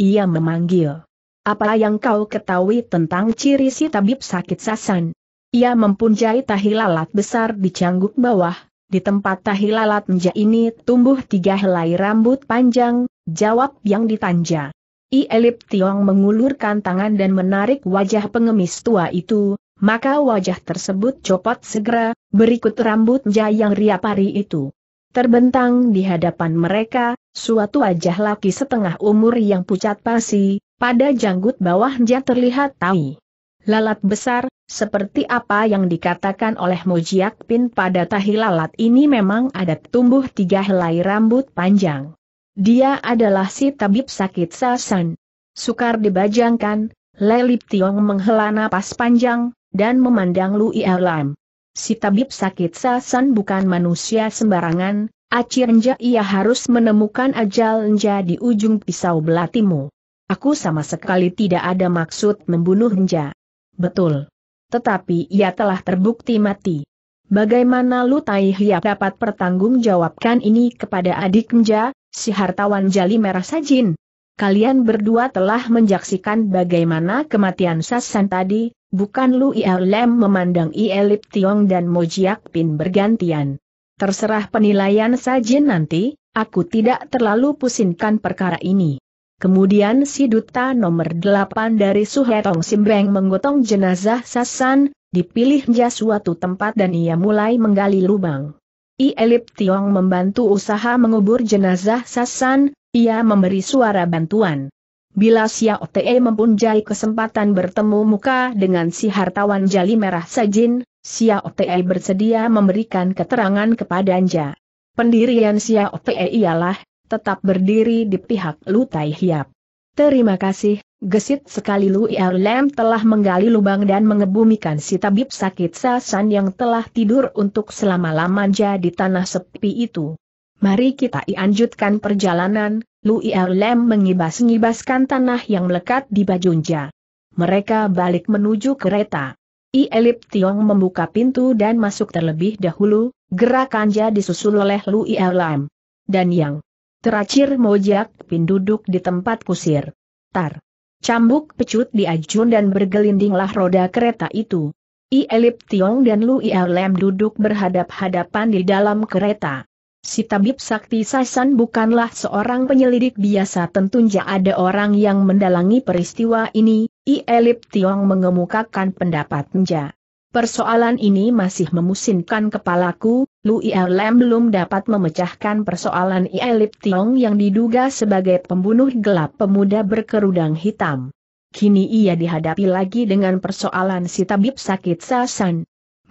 ia memanggil. Apa yang kau ketahui tentang ciri si tabib sakit sasan? Ia mempunyai tahi lalat besar di cangguk bawah, di tempat tahi lalat menja ini tumbuh tiga helai rambut panjang, jawab yang ditanja. I Elip Tiong mengulurkan tangan dan menarik wajah pengemis tua itu, maka wajah tersebut copot segera, berikut rambut jayang riapari itu. Terbentang di hadapan mereka, suatu wajah laki setengah umur yang pucat pasi, pada janggut bawahnya terlihat tai. Lalat besar, seperti apa yang dikatakan oleh Mojiak Pin pada tahi lalat ini memang ada tumbuh tiga helai rambut panjang. Dia adalah si tabib sakit sasan. Sukar dibajangkan, Lelip Tiong menghela napas panjang, dan memandang Lui Alam. Si tabib sakit sasan bukan manusia sembarangan, Acirnja ia harus menemukan ajalnja di ujung pisau belatimu. Aku sama sekali tidak ada maksud membunuh Nja. Betul. Tetapi ia telah terbukti mati. Bagaimana Lu Taihya dapat pertanggungjawabkan ini kepada adik Nja, si hartawan jali merah sajin? Kalian berdua telah menjaksikan bagaimana kematian Sasan tadi, Bukan Lu Lem memandang Ielip Tiong dan Mojiak Pin bergantian. Terserah penilaian saja nanti, aku tidak terlalu pusingkan perkara ini. Kemudian si duta nomor 8 dari Suhetong Simbreng menggotong jenazah Sasan, dipilihnya suatu tempat dan ia mulai menggali lubang. Ielip Tiong membantu usaha mengubur jenazah Sasan, ia memberi suara bantuan. Bila Xiao Te mempunyai kesempatan bertemu muka dengan si hartawan jali merah Sajin, Xiao Te bersedia memberikan keterangan kepada Anja. Pendirian Xiao Te ialah, tetap berdiri di pihak Lu Tai Hiap. Terima kasih, gesit sekali Lu Lem telah menggali lubang dan mengebumikan si tabib sakit sasan yang telah tidur untuk selama-lamanya di tanah sepi itu. Mari kita lanjutkan perjalanan, Lu Lem mengibas-ngibaskan tanah yang melekat di bajunja. Mereka balik menuju kereta. Ielip Tiong membuka pintu dan masuk terlebih dahulu, gerakannya disusul oleh Lu Lem. Dan yang Terakhir mojak pin duduk di tempat kusir. Tar. Cambuk pecut diajun dan bergelindinglah roda kereta itu. I Elip Tiong dan Lu Lem duduk berhadap-hadapan di dalam kereta. Si tabib sakti Sasan bukanlah seorang penyelidik biasa tentunya ada orang yang mendalangi peristiwa ini, I Elip Tiong mengemukakan pendapatnya. Persoalan ini masih memusingkan kepalaku, Lu Lam belum dapat memecahkan persoalan I Elip Tiong yang diduga sebagai pembunuh gelap pemuda berkerudang hitam. Kini ia dihadapi lagi dengan persoalan si tabib sakit Sasan.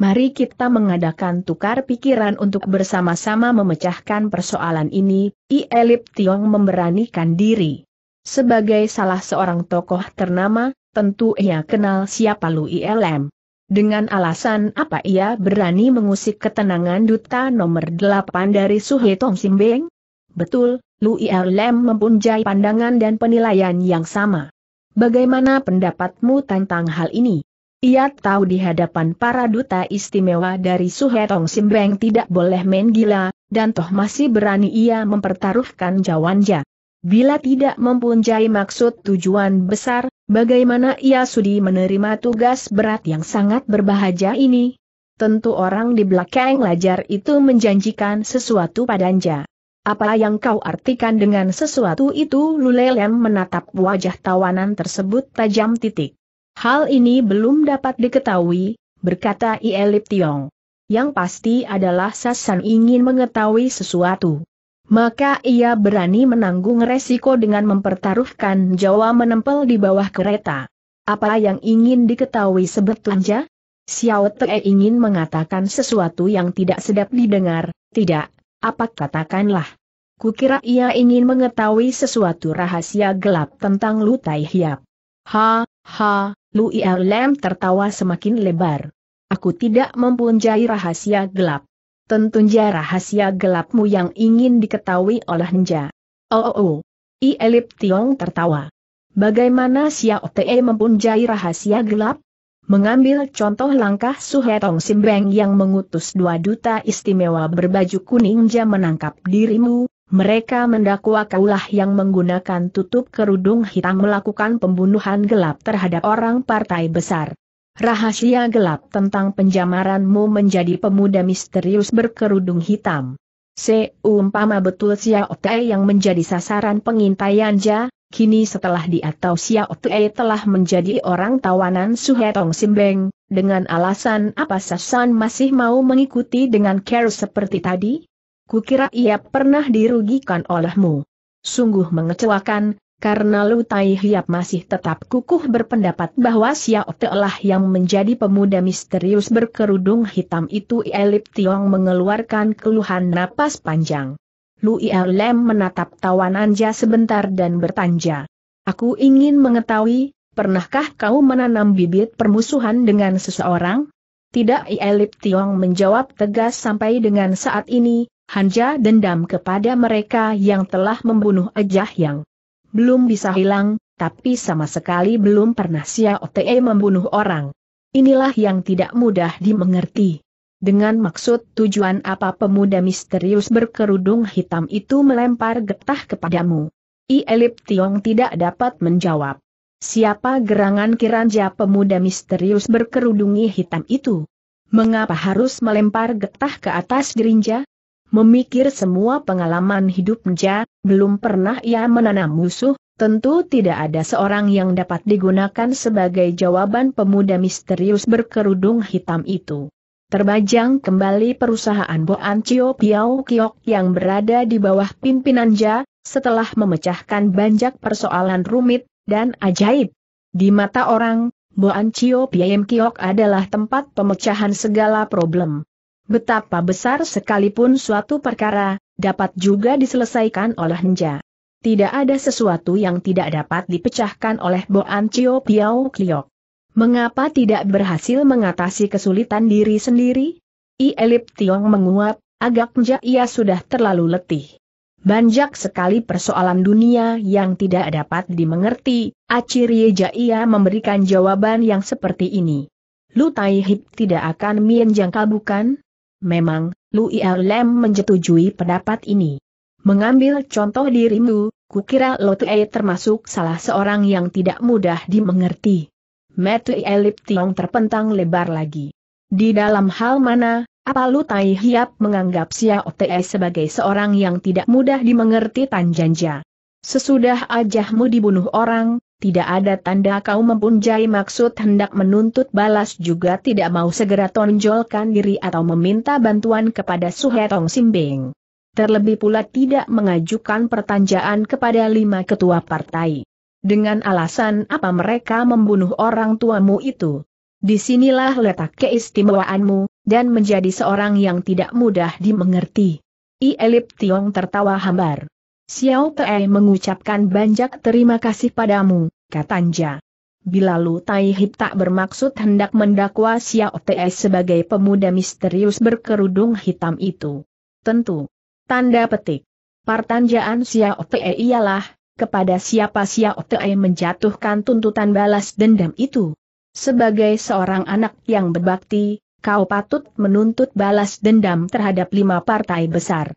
Mari kita mengadakan tukar pikiran untuk bersama-sama memecahkan persoalan ini, I Elip Tiong memberanikan diri. Sebagai salah seorang tokoh ternama, tentu ia kenal siapa Lu ILM. Dengan alasan apa ia berani mengusik ketenangan duta nomor 8 dari Suhe Sim Simbeng? Betul, Lu ILM mempunyai pandangan dan penilaian yang sama. Bagaimana pendapatmu tentang hal ini? Ia tahu di hadapan para duta istimewa dari Suhetong Simbeng tidak boleh main gila, dan toh masih berani ia mempertaruhkan Jawanja. Bila tidak mempunyai maksud tujuan besar, bagaimana ia sudi menerima tugas berat yang sangat berbahagia ini? Tentu orang di belakang lajar itu menjanjikan sesuatu padanja. Apa yang kau artikan dengan sesuatu itu Lulelem menatap wajah tawanan tersebut tajam titik. Hal ini belum dapat diketahui, berkata Ielip Tiong. Yang pasti adalah Sasan ingin mengetahui sesuatu. Maka ia berani menanggung resiko dengan mempertaruhkan Jawa menempel di bawah kereta. Apa yang ingin diketahui sebetulnya? Xiao Te ingin mengatakan sesuatu yang tidak sedap didengar, tidak, apa katakanlah. Kukira ia ingin mengetahui sesuatu rahasia gelap tentang Lutai Hiap. Ha, Ha, Lu Lem tertawa semakin lebar. Aku tidak mempunyai rahasia gelap. Tentunya rahasia gelapmu yang ingin diketahui oleh Nja. Oh oh oh. I Elip Tiong tertawa. Bagaimana Xiao Te mempunyai rahasia gelap? Mengambil contoh langkah Suhetong Simbeng yang mengutus dua duta istimewa berbaju kuning Ja menangkap dirimu, mereka mendakwa kaulah yang menggunakan tutup kerudung hitam melakukan pembunuhan gelap terhadap orang partai besar. Rahasia gelap tentang penjamaranmu menjadi pemuda misterius berkerudung hitam. Seumpama betul Xiao Te yang menjadi sasaran pengintaian Ja, kini setelah dia tahu Xiao Te telah menjadi orang tawanan Suhetong Simbeng, dengan alasan apa Sasan masih mau mengikuti dengan care seperti tadi? kukira ia pernah dirugikan olehmu. Sungguh mengecewakan, karena Lu Tai Hiap masih tetap kukuh berpendapat bahwa Xiao lah yang menjadi pemuda misterius berkerudung hitam itu Elip Tiong mengeluarkan keluhan napas panjang. Lu Lem menatap tawananja sebentar dan bertanya. Aku ingin mengetahui, pernahkah kau menanam bibit permusuhan dengan seseorang? Tidak Elip Tiong menjawab tegas sampai dengan saat ini, Hanja dendam kepada mereka yang telah membunuh Ajah Yang. Belum bisa hilang, tapi sama sekali belum pernah Sia Ote membunuh orang. Inilah yang tidak mudah dimengerti. Dengan maksud tujuan apa pemuda misterius berkerudung hitam itu melempar getah kepadamu? I Elip Tiong tidak dapat menjawab. Siapa gerangan kiranja pemuda misterius berkerudungi hitam itu? Mengapa harus melempar getah ke atas dirinja? Memikir semua pengalaman hidupnya, belum pernah ia menanam musuh, tentu tidak ada seorang yang dapat digunakan sebagai jawaban pemuda misterius berkerudung hitam itu. Terbajang kembali perusahaan Boan Cio Piao Kiok yang berada di bawah pimpinan Ja, setelah memecahkan banyak persoalan rumit dan ajaib. Di mata orang, Boan Cio Piao Kiok adalah tempat pemecahan segala problem. Betapa besar sekalipun suatu perkara, dapat juga diselesaikan oleh Nja. Tidak ada sesuatu yang tidak dapat dipecahkan oleh Boan Cio Piao Kliok. Mengapa tidak berhasil mengatasi kesulitan diri sendiri? I Elip Tiong menguap, Nja ia sudah terlalu letih. Banyak sekali persoalan dunia yang tidak dapat dimengerti, Acirieja ia memberikan jawaban yang seperti ini. Lu Tai Hip tidak akan mienjang bukan? Memang, Louis Lem menjetujui pendapat ini. Mengambil contoh dirimu, kukira Lotue termasuk salah seorang yang tidak mudah dimengerti. Metu Elip Tiong terpentang lebar lagi. Di dalam hal mana, apa Lu Tai Hiap menganggap Sia Ote sebagai seorang yang tidak mudah dimengerti Tanjanja? Sesudah ajahmu dibunuh orang, tidak ada tanda kau mempunyai maksud hendak menuntut balas juga tidak mau segera tonjolkan diri atau meminta bantuan kepada Suhetong Simbing. Terlebih pula tidak mengajukan pertanyaan kepada lima ketua partai. Dengan alasan apa mereka membunuh orang tuamu itu? Disinilah letak keistimewaanmu, dan menjadi seorang yang tidak mudah dimengerti. I Elip Tiong tertawa hambar. Xiao Pei mengucapkan banyak terima kasih padamu, katanya. Bila Lu Tai Hip tak bermaksud hendak mendakwa Xiao Pei sebagai pemuda misterius berkerudung hitam itu. Tentu. Tanda petik. Pertanyaan Xiao Pei ialah, kepada siapa Xiao Pei menjatuhkan tuntutan balas dendam itu. Sebagai seorang anak yang berbakti, kau patut menuntut balas dendam terhadap lima partai besar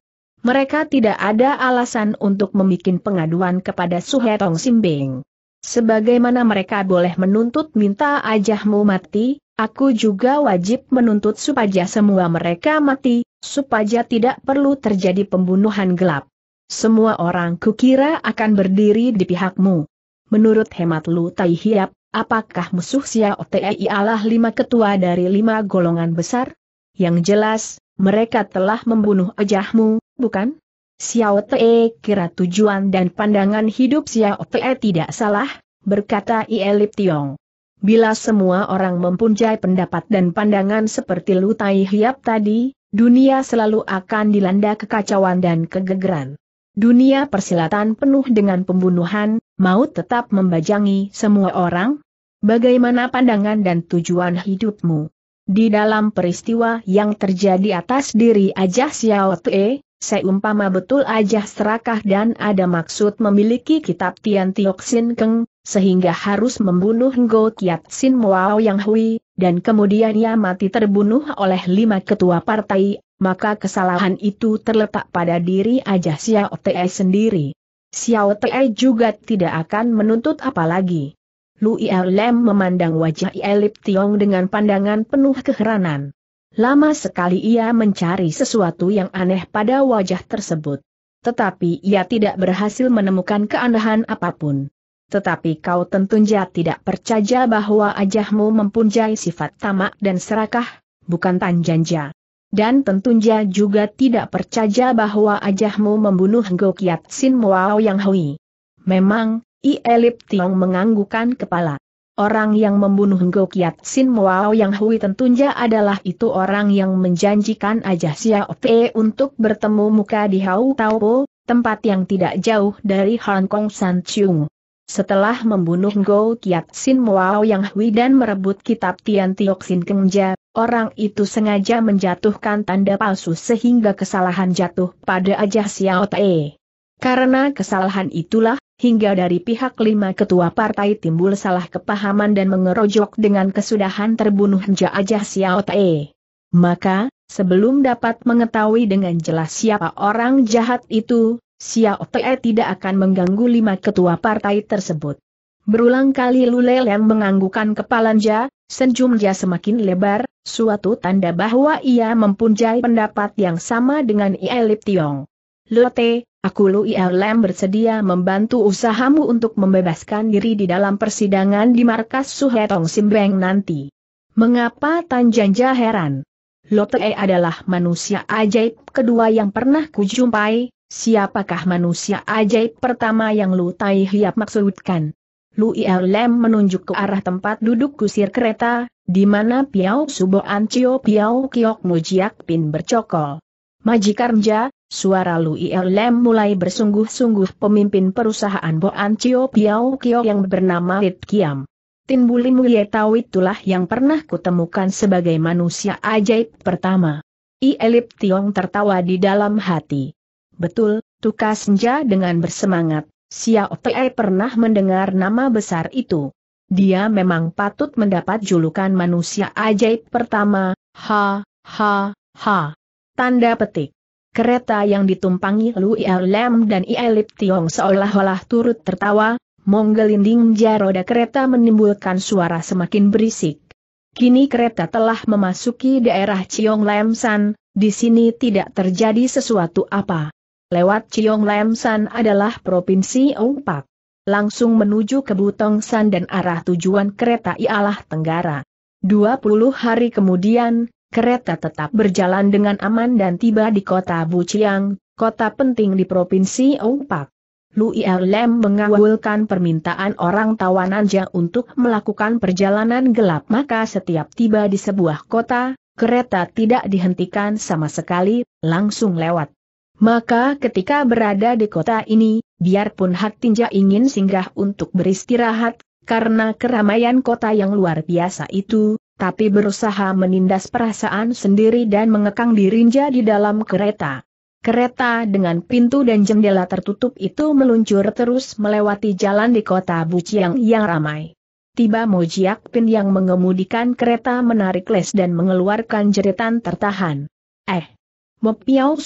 mereka tidak ada alasan untuk membuat pengaduan kepada Suhetong Simbing. Sebagaimana mereka boleh menuntut minta ajahmu mati, aku juga wajib menuntut supaya semua mereka mati, supaya tidak perlu terjadi pembunuhan gelap. Semua orang kukira akan berdiri di pihakmu. Menurut hemat Lu Tai Hiap, apakah musuh Xiao Tei Allah lima ketua dari lima golongan besar? Yang jelas, mereka telah membunuh ajahmu, bukan? Xiao Te kira tujuan dan pandangan hidup Xiao Te tidak salah, berkata Ielip Tiong. Bila semua orang mempunyai pendapat dan pandangan seperti Lu Tai Hiap tadi, dunia selalu akan dilanda kekacauan dan kegegeran. Dunia persilatan penuh dengan pembunuhan, maut tetap membajangi semua orang? Bagaimana pandangan dan tujuan hidupmu? Di dalam peristiwa yang terjadi atas diri Ajah Xiao Te, seumpama betul aja serakah dan ada maksud memiliki kitab Tian Tiok Sin Keng, sehingga harus membunuh Ngo Kiat Sin Muao Yang Hui, dan kemudian ia mati terbunuh oleh lima ketua partai, maka kesalahan itu terletak pada diri aja Xiao Te sendiri. Xiao Te juga tidak akan menuntut apalagi. Lu Lui Lem memandang wajah Elip Tiong dengan pandangan penuh keheranan. Lama sekali ia mencari sesuatu yang aneh pada wajah tersebut. Tetapi ia tidak berhasil menemukan keanehan apapun. Tetapi kau tentunya tidak percaya bahwa ajahmu mempunyai sifat tamak dan serakah, bukan tanjanja. Dan tentunya juga tidak percaya bahwa ajahmu membunuh Gokiat Sin Muao Yang Hui. Memang, I Elip Tiong menganggukan kepala. Orang yang membunuh Ngok Sin Moao Yang Hui tentunya adalah itu orang yang menjanjikan Ajah Xiao Te untuk bertemu muka di Hau Tau tempat yang tidak jauh dari Hong Kong San Chung. Setelah membunuh Kiat Sin Moao Yang Hui dan merebut kitab Tian Tiok Sin Kengja, orang itu sengaja menjatuhkan tanda palsu sehingga kesalahan jatuh pada Ajah Xiao Te. Karena kesalahan itulah, hingga dari pihak lima ketua partai timbul salah kepahaman dan mengerojok dengan kesudahan terbunuh Jaajah Xiao Tae. Maka, sebelum dapat mengetahui dengan jelas siapa orang jahat itu, Xiao Tae tidak akan mengganggu lima ketua partai tersebut. Berulang kali yang menganggukan menganggukkan senyum senjumnya semakin lebar, suatu tanda bahwa ia mempunyai pendapat yang sama dengan Ielip Tiong. Lote, Aku Lu Lem bersedia membantu usahamu untuk membebaskan diri di dalam persidangan di markas Suhetong Simbeng nanti. Mengapa Tan Janja heran? Lotte adalah manusia ajaib kedua yang pernah kujumpai, siapakah manusia ajaib pertama yang Lu Tai Hiap maksudkan? Lu Lem menunjuk ke arah tempat duduk kusir kereta, di mana Piao Subo Ancio Piao Kiok Mujiak Pin bercokol. Majikarja, Suara Lui Lem mulai bersungguh-sungguh pemimpin perusahaan Boan Chio Piao Kio yang bernama Lit Kiam. Tin Bulin Tau itulah yang pernah kutemukan sebagai manusia ajaib pertama. I Tiong tertawa di dalam hati. Betul, tukas Senja dengan bersemangat, Xiao Pei pernah mendengar nama besar itu. Dia memang patut mendapat julukan manusia ajaib pertama, ha, ha, ha. Tanda petik. Kereta yang ditumpangi Lu Lem dan Ielip Tiong seolah-olah turut tertawa, monggelindingnya roda kereta menimbulkan suara semakin berisik. Kini kereta telah memasuki daerah Ciong San. di sini tidak terjadi sesuatu apa. Lewat Ciong San adalah Provinsi Ong Pak. Langsung menuju ke Butong San dan arah tujuan kereta ialah Tenggara. 20 hari kemudian, kereta tetap berjalan dengan aman dan tiba di kota Buciang, kota penting di Provinsi Opak. Lu Lem mengawulkan permintaan orang tawanan Tawananja untuk melakukan perjalanan gelap maka setiap tiba di sebuah kota, kereta tidak dihentikan sama sekali, langsung lewat. Maka ketika berada di kota ini, biarpun Hak Tinja ingin singgah untuk beristirahat, karena keramaian kota yang luar biasa itu, tapi berusaha menindas perasaan sendiri dan mengekang dirinya di dalam kereta. Kereta dengan pintu dan jendela tertutup itu meluncur terus melewati jalan di kota Buciang yang ramai. Tiba Mojiak Pin yang mengemudikan kereta menarik les dan mengeluarkan jeritan tertahan. Eh! Mop Piao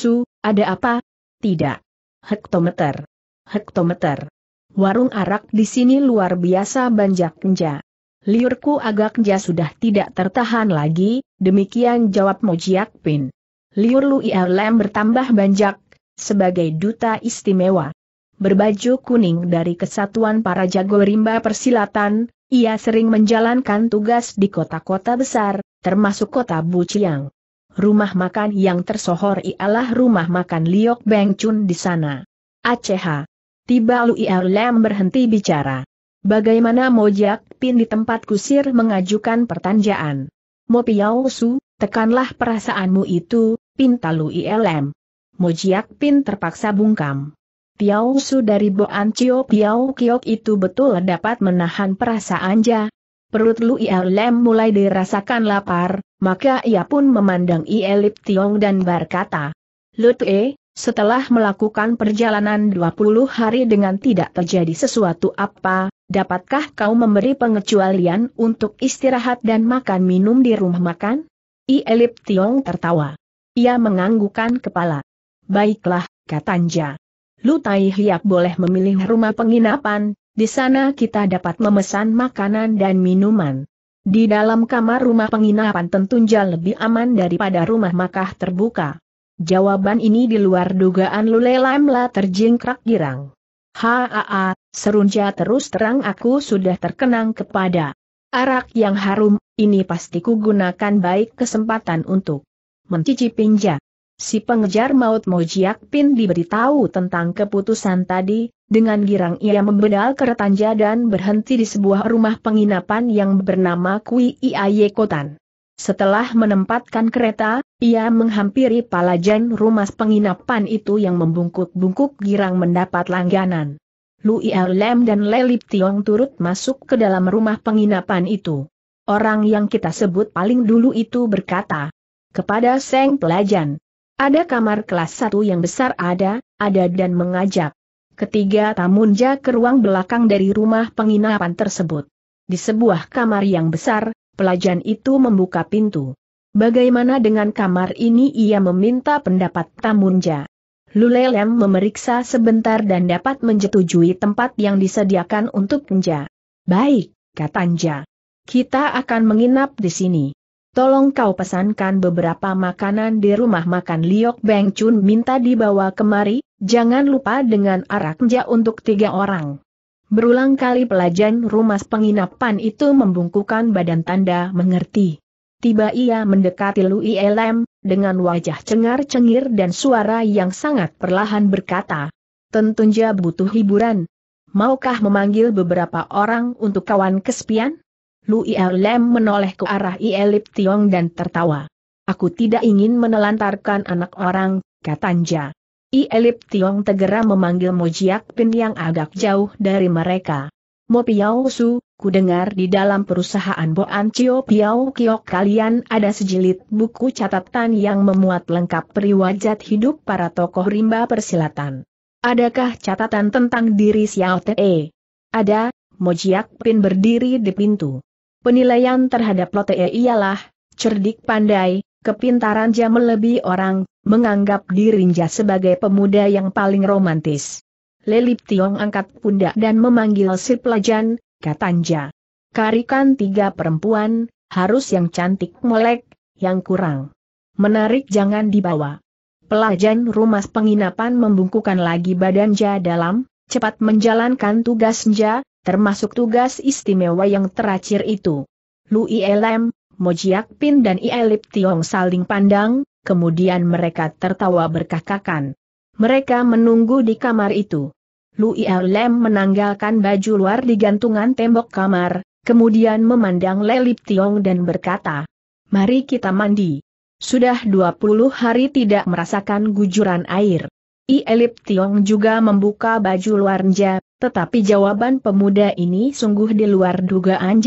ada apa? Tidak. Hektometer. Hektometer. Warung arak di sini luar biasa banjak kenja liurku agaknya sudah tidak tertahan lagi, demikian jawab Mojiak Pin. Liur Lu Lem bertambah banjak, sebagai duta istimewa. Berbaju kuning dari Kesatuan Para Jago Rimba Persilatan, ia sering menjalankan tugas di kota-kota besar, termasuk kota Buciang. Rumah makan yang tersohor ialah rumah makan Liok Beng Chun di sana. Aceh. Tiba Lu Lem berhenti bicara. Bagaimana Mojak Pin di tempat kusir mengajukan pertanyaan. Mo Piao Su, tekanlah perasaanmu itu, Pin Talu ILM. Mojak Pin terpaksa bungkam. Piao Su dari Boan Cio Piao Kiok itu betul dapat menahan perasaan Ja. Perut Lu ILM mulai dirasakan lapar, maka ia pun memandang Ielip Tiong dan berkata. Lut E, setelah melakukan perjalanan 20 hari dengan tidak terjadi sesuatu apa, Dapatkah kau memberi pengecualian untuk istirahat dan makan minum di rumah makan? I Elip Tiong tertawa. Ia menganggukan kepala. Baiklah, katanya. Lu Tai Hiap boleh memilih rumah penginapan, di sana kita dapat memesan makanan dan minuman. Di dalam kamar rumah penginapan tentu lebih aman daripada rumah makah terbuka. Jawaban ini di luar dugaan Lule Lamla terjingkrak girang. Haa, serunja terus terang aku sudah terkenang kepada arak yang harum, ini pasti ku gunakan baik kesempatan untuk mencicipinja. Si pengejar maut Mojiak Pin diberitahu tentang keputusan tadi, dengan girang ia membedal keretanja dan berhenti di sebuah rumah penginapan yang bernama Kui Iaye Kotan. Setelah menempatkan kereta, ia menghampiri palajan rumah penginapan itu yang membungkuk-bungkuk girang mendapat langganan. Lu Lem dan Lelip Tiong turut masuk ke dalam rumah penginapan itu. Orang yang kita sebut paling dulu itu berkata kepada Seng Pelajan. Ada kamar kelas satu yang besar ada, ada dan mengajak. Ketiga tamunja ke ruang belakang dari rumah penginapan tersebut. Di sebuah kamar yang besar, pelajan itu membuka pintu. Bagaimana dengan kamar ini ia meminta pendapat Tamunja. Lulelem memeriksa sebentar dan dapat menjetujui tempat yang disediakan untuk Nja. Baik, kata Nja. Kita akan menginap di sini. Tolong kau pesankan beberapa makanan di rumah makan Liok Beng Chun minta dibawa kemari, jangan lupa dengan arak Nja untuk tiga orang. Berulang kali pelajan rumah penginapan itu membungkukan badan tanda mengerti. Tiba ia mendekati Lui Elem, dengan wajah cengar-cengir dan suara yang sangat perlahan berkata, Tentunya butuh hiburan. Maukah memanggil beberapa orang untuk kawan kesepian? Lui Elem menoleh ke arah Ielip Tiong dan tertawa. Aku tidak ingin menelantarkan anak orang, katanya. I Elip Tiong segera memanggil Mojiak Pin yang agak jauh dari mereka. Mo Piao Su, ku dengar di dalam perusahaan Boan Cio Piao Kiok kalian ada sejilid buku catatan yang memuat lengkap periwajat hidup para tokoh rimba persilatan. Adakah catatan tentang diri Xiao Te? Ada, Mojiak Pin berdiri di pintu. Penilaian terhadap Lotte ialah, cerdik pandai, Kepintaran jam melebihi orang, menganggap dirinya sebagai pemuda yang paling romantis. Lelip Tiong angkat pundak dan memanggil si pelajan, katanya. Karikan tiga perempuan, harus yang cantik melek, yang kurang. Menarik jangan dibawa. Pelajan rumah penginapan membungkukan lagi badan Ja dalam, cepat menjalankan tugas Ja, termasuk tugas istimewa yang terakhir itu. Lu ILM, Mojiak Pin dan Ielip Tiong saling pandang, kemudian mereka tertawa berkakakan. Mereka menunggu di kamar itu. Lu Lem menanggalkan baju luar di gantungan tembok kamar, kemudian memandang Lelip Tiong dan berkata, Mari kita mandi. Sudah 20 hari tidak merasakan gujuran air. Ielip Tiong juga membuka baju luarnya, tetapi jawaban pemuda ini sungguh di luar dugaan.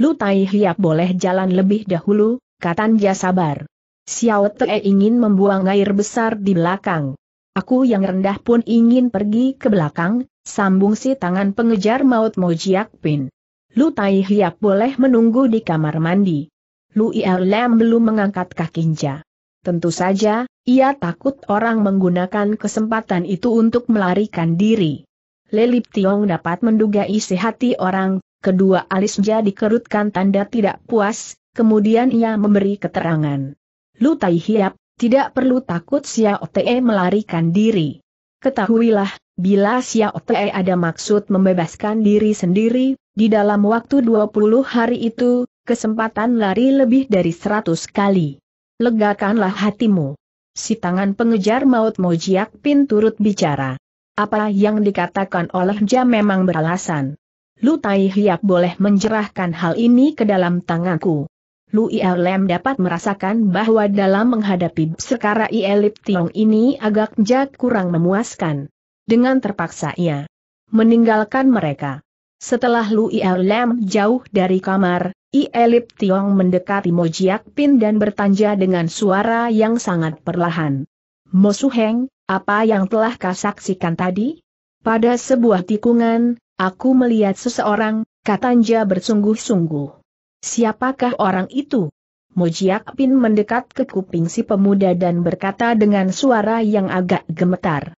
Lu Tai Hiap boleh jalan lebih dahulu, kata Nja sabar. Xiao Te ingin membuang air besar di belakang. Aku yang rendah pun ingin pergi ke belakang, sambung si tangan pengejar maut Mojiak Pin. Lu Tai Hiap boleh menunggu di kamar mandi. Lu Lam belum mengangkat kakinya. Tentu saja, ia takut orang menggunakan kesempatan itu untuk melarikan diri. Lelip Tiong dapat menduga isi hati orang, kedua alisnya dikerutkan tanda tidak puas, kemudian ia memberi keterangan. Lu Tai Hiap, tidak perlu takut Xiao Te melarikan diri. Ketahuilah, bila Xiao Te ada maksud membebaskan diri sendiri, di dalam waktu 20 hari itu, kesempatan lari lebih dari 100 kali. Legakanlah hatimu. Si tangan pengejar maut Mojiak Pin turut bicara. Apa yang dikatakan oleh Jam memang beralasan. Lu Tai Hiap boleh menjerahkan hal ini ke dalam tanganku. Lu Lem dapat merasakan bahwa dalam menghadapi Sekara Ielip Tiong ini agak jak kurang memuaskan. Dengan terpaksa ia meninggalkan mereka. Setelah Lu Lem jauh dari kamar, Ielip Tiong mendekati Mojiak Pin dan bertanja dengan suara yang sangat perlahan. Suheng, apa yang telah kau saksikan tadi? Pada sebuah tikungan, Aku melihat seseorang, katanya bersungguh-sungguh. Siapakah orang itu? Mojiak Pin mendekat ke kuping si pemuda dan berkata dengan suara yang agak gemetar.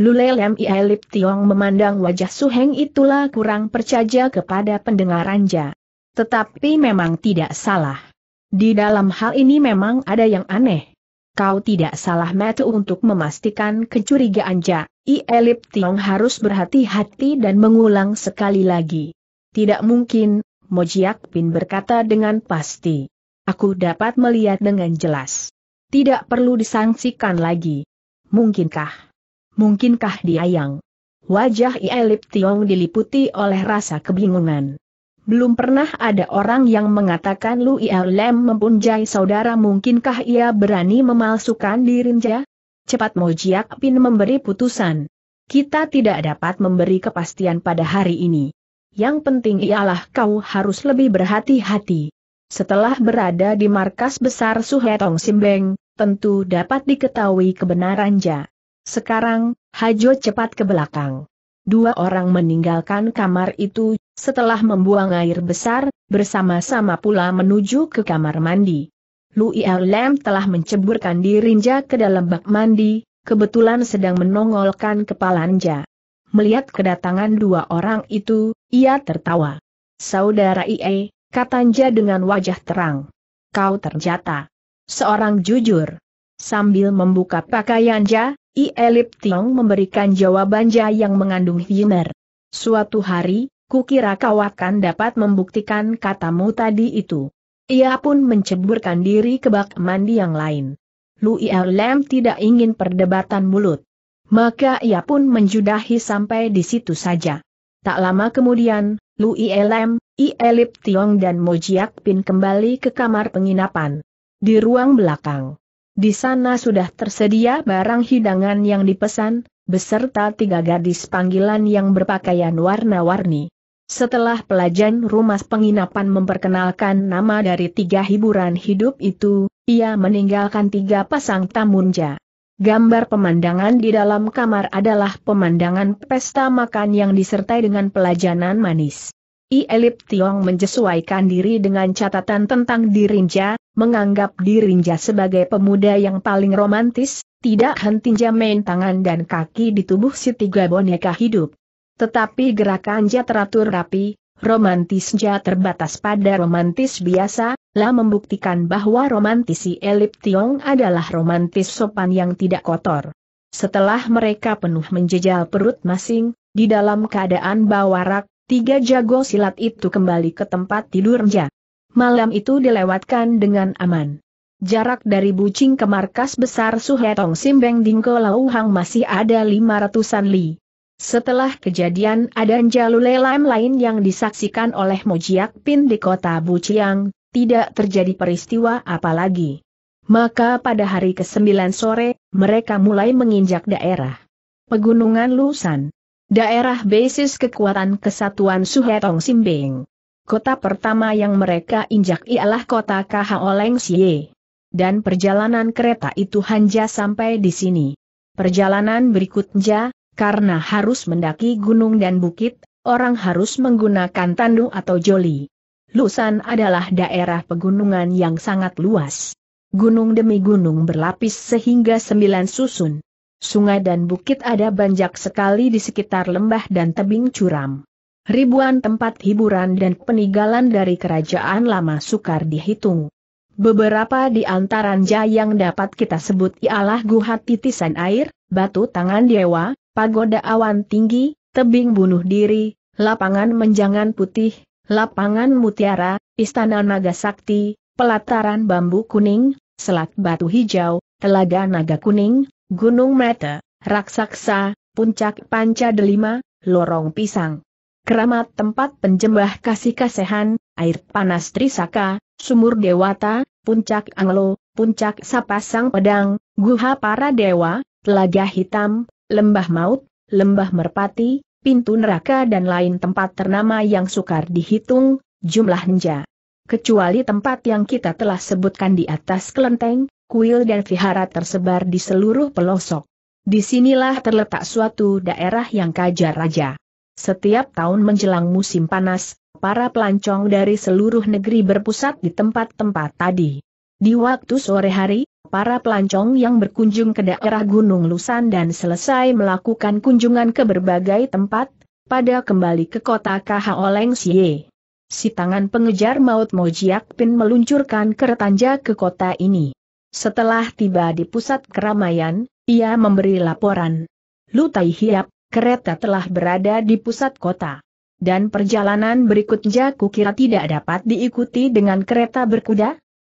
Lulelem Iaelip Tiong memandang wajah Suheng itulah kurang percaya kepada pendengarannya. Tetapi memang tidak salah. Di dalam hal ini memang ada yang aneh kau tidak salah metu untuk memastikan kecurigaan Ja, I Elip Tiong harus berhati-hati dan mengulang sekali lagi. Tidak mungkin, Mojiak Pin berkata dengan pasti. Aku dapat melihat dengan jelas. Tidak perlu disangsikan lagi. Mungkinkah? Mungkinkah diayang? Wajah I Elip Tiong diliputi oleh rasa kebingungan. Belum pernah ada orang yang mengatakan Lu Lem mempunyai saudara mungkinkah ia berani memalsukan dirinya? Cepat Mojiak Pin memberi putusan. Kita tidak dapat memberi kepastian pada hari ini. Yang penting ialah kau harus lebih berhati-hati. Setelah berada di markas besar Suhetong Simbeng, tentu dapat diketahui kebenarannya. Sekarang, Hajo cepat ke belakang. Dua orang meninggalkan kamar itu, setelah membuang air besar, bersama-sama pula menuju ke kamar mandi. Louis Lam telah menceburkan dirinja ke dalam bak mandi, kebetulan sedang menongolkan kepalanja. Melihat kedatangan dua orang itu, ia tertawa. Saudara IE, katanya dengan wajah terang. Kau terjata. Seorang jujur. Sambil membuka pakaianja, IE Lip Tiong memberikan jawaban jawabannya yang mengandung humor. Suatu hari, Kukira kau akan dapat membuktikan katamu tadi itu. Ia pun menceburkan diri ke bak mandi yang lain. Louis Lem tidak ingin perdebatan mulut. Maka ia pun menjudahi sampai di situ saja. Tak lama kemudian, Louis Lem, Ielip Tiong dan Mojiak Pin kembali ke kamar penginapan. Di ruang belakang. Di sana sudah tersedia barang hidangan yang dipesan, beserta tiga gadis panggilan yang berpakaian warna-warni. Setelah pelajan rumah penginapan memperkenalkan nama dari tiga hiburan hidup itu, ia meninggalkan tiga pasang tamunja. Gambar pemandangan di dalam kamar adalah pemandangan pesta makan yang disertai dengan pelajanan manis. I Elip Tiong menyesuaikan diri dengan catatan tentang Dirinja, menganggap Dirinja sebagai pemuda yang paling romantis, tidak hentinya main tangan dan kaki di tubuh si tiga boneka hidup. Tetapi gerakannya teratur rapi, romantis romantisnya terbatas pada romantis biasa, lah membuktikan bahwa romantisi Elip Tiong adalah romantis sopan yang tidak kotor. Setelah mereka penuh menjejal perut masing, di dalam keadaan bawarak, tiga jago silat itu kembali ke tempat tidur tidurnya. Malam itu dilewatkan dengan aman. Jarak dari Bucing ke markas besar Suhetong Simbeng Dingko Lauhang masih ada 500-an li. Setelah kejadian adan Lam lain yang disaksikan oleh Mojiak Pin di kota Buciang, tidak terjadi peristiwa apalagi. Maka pada hari ke-9 sore, mereka mulai menginjak daerah Pegunungan Lusan. Daerah basis kekuatan kesatuan Suhetong Simbing. Kota pertama yang mereka injak ialah kota Kahaoleng Xie. Dan perjalanan kereta itu hanya sampai di sini. Perjalanan berikutnya, karena harus mendaki gunung dan bukit, orang harus menggunakan tandu atau joli. Lusan adalah daerah pegunungan yang sangat luas. Gunung demi gunung berlapis sehingga sembilan susun. Sungai dan bukit ada banyak sekali di sekitar lembah dan tebing curam. Ribuan tempat hiburan dan peninggalan dari kerajaan lama sukar dihitung. Beberapa di antaranya yang dapat kita sebut ialah Guha Titisan Air, Batu Tangan Dewa, pagoda awan tinggi, tebing bunuh diri, lapangan menjangan putih, lapangan mutiara, istana naga sakti, pelataran bambu kuning, selat batu hijau, telaga naga kuning, gunung mete, raksasa, puncak panca delima, lorong pisang. Keramat tempat penjembah kasih kasehan, air panas trisaka, sumur dewata, puncak anglo, puncak sapasang pedang, guha para dewa, telaga hitam, lembah maut, lembah merpati, pintu neraka dan lain tempat ternama yang sukar dihitung, jumlahnya. Kecuali tempat yang kita telah sebutkan di atas kelenteng, kuil dan vihara tersebar di seluruh pelosok. Disinilah terletak suatu daerah yang kajar raja. Setiap tahun menjelang musim panas, para pelancong dari seluruh negeri berpusat di tempat-tempat tadi. Di waktu sore hari, para pelancong yang berkunjung ke daerah Gunung Lusan dan selesai melakukan kunjungan ke berbagai tempat, pada kembali ke kota Kahaoleng Si tangan pengejar maut Mojiak Pin meluncurkan keretanja ke kota ini. Setelah tiba di pusat keramaian, ia memberi laporan. Lutai Hiap, kereta telah berada di pusat kota dan perjalanan berikutnya kukira tidak dapat diikuti dengan kereta berkuda,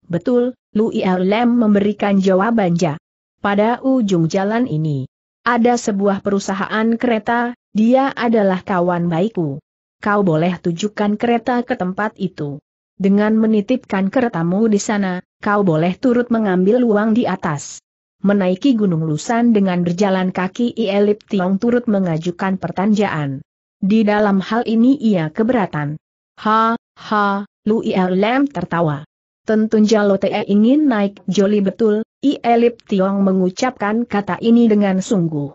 Betul, Louis Lem memberikan jawaban ja. Pada ujung jalan ini, ada sebuah perusahaan kereta, dia adalah kawan baikku. Kau boleh tujukan kereta ke tempat itu. Dengan menitipkan keretamu di sana, kau boleh turut mengambil uang di atas menaiki Gunung Lusan dengan berjalan kaki Ielip Tiong turut mengajukan pertanjaan. Di dalam hal ini ia keberatan. Ha, ha, Lu Lem tertawa. Tentu Jalo Te ingin naik joli betul, I Elip Tiong mengucapkan kata ini dengan sungguh.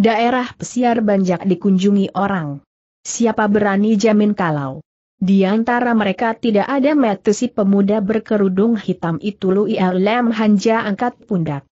Daerah pesiar banyak dikunjungi orang. Siapa berani jamin kalau? Di antara mereka tidak ada metesi pemuda berkerudung hitam itu Ia Lem Hanja angkat pundak.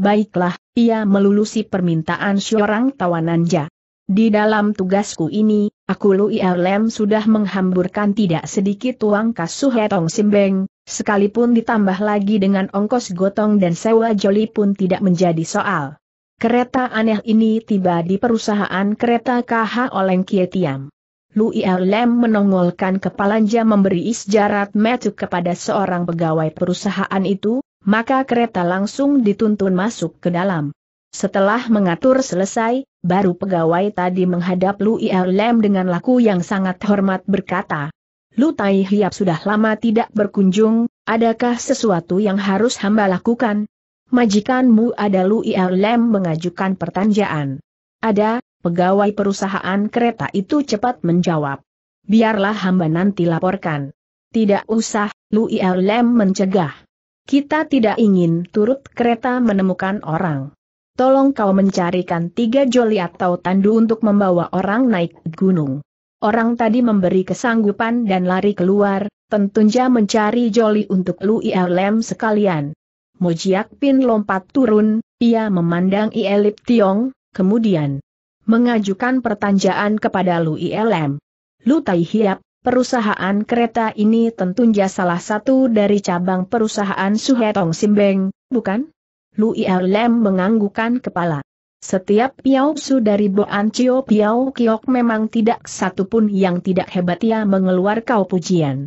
Baiklah, ia melulusi permintaan seorang tawanan Ja. Di dalam tugasku ini, Aku Lu Lem sudah menghamburkan tidak sedikit uang kasuh Hetong Simbeng, sekalipun ditambah lagi dengan ongkos gotong dan sewa joli pun tidak menjadi soal. Kereta aneh ini tiba di perusahaan kereta KH Oleng Kietiam. Lu Lem menongolkan kepalanja memberi isjarat metu kepada seorang pegawai perusahaan itu, maka kereta langsung dituntun masuk ke dalam. Setelah mengatur selesai, baru pegawai tadi menghadap Lu Lem dengan laku yang sangat hormat berkata, Lu Tai Hiap sudah lama tidak berkunjung, adakah sesuatu yang harus hamba lakukan? Majikanmu ada Lu Lem mengajukan pertanyaan. Ada, pegawai perusahaan kereta itu cepat menjawab. Biarlah hamba nanti laporkan. Tidak usah, Lu Lem mencegah. Kita tidak ingin turut kereta menemukan orang tolong kau mencarikan tiga joli atau tandu untuk membawa orang naik gunung. Orang tadi memberi kesanggupan dan lari keluar, tentunya mencari joli untuk Lu ILM sekalian. Mojiak Pin lompat turun, ia memandang Ielip Tiong, kemudian mengajukan pertanyaan kepada Lu ILM. Lu Tai Hiap, perusahaan kereta ini tentunya salah satu dari cabang perusahaan Suhetong Simbeng, bukan? Lui er Lem menganggukan kepala. Setiap su dari Boan Cio Piau Kiok memang tidak satu pun yang tidak hebat ia mengeluarkan pujian.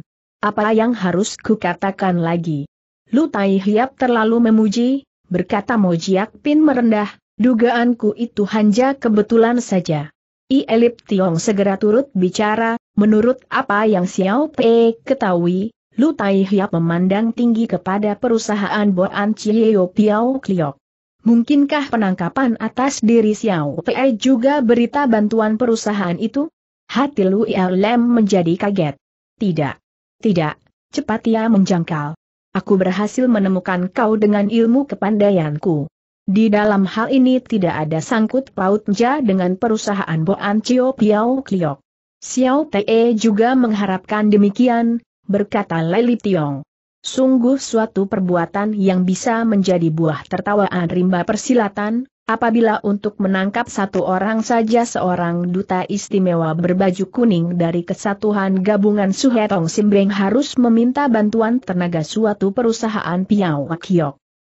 Apa yang harus kukatakan lagi? Lu Tai Hiap terlalu memuji, berkata Mojiak Pin merendah, dugaanku itu hanya kebetulan saja. I Elip Tiong segera turut bicara, menurut apa yang Xiao Pe ketahui, Lu Tai Hiap memandang tinggi kepada perusahaan Boan Chieyo Piao Kliok. Mungkinkah penangkapan atas diri Xiao Pei juga berita bantuan perusahaan itu? Hati Lu Lem menjadi kaget. Tidak. Tidak, cepat ia menjangkal. Aku berhasil menemukan kau dengan ilmu kepandaianku. Di dalam hal ini tidak ada sangkut pautnya dengan perusahaan Boan Cio Piao Kliok. Xiao Te juga mengharapkan demikian, berkata Leli Tiong. Sungguh suatu perbuatan yang bisa menjadi buah tertawaan rimba persilatan, apabila untuk menangkap satu orang saja seorang duta istimewa berbaju kuning dari kesatuan gabungan Suhetong Simbeng harus meminta bantuan tenaga suatu perusahaan Piawak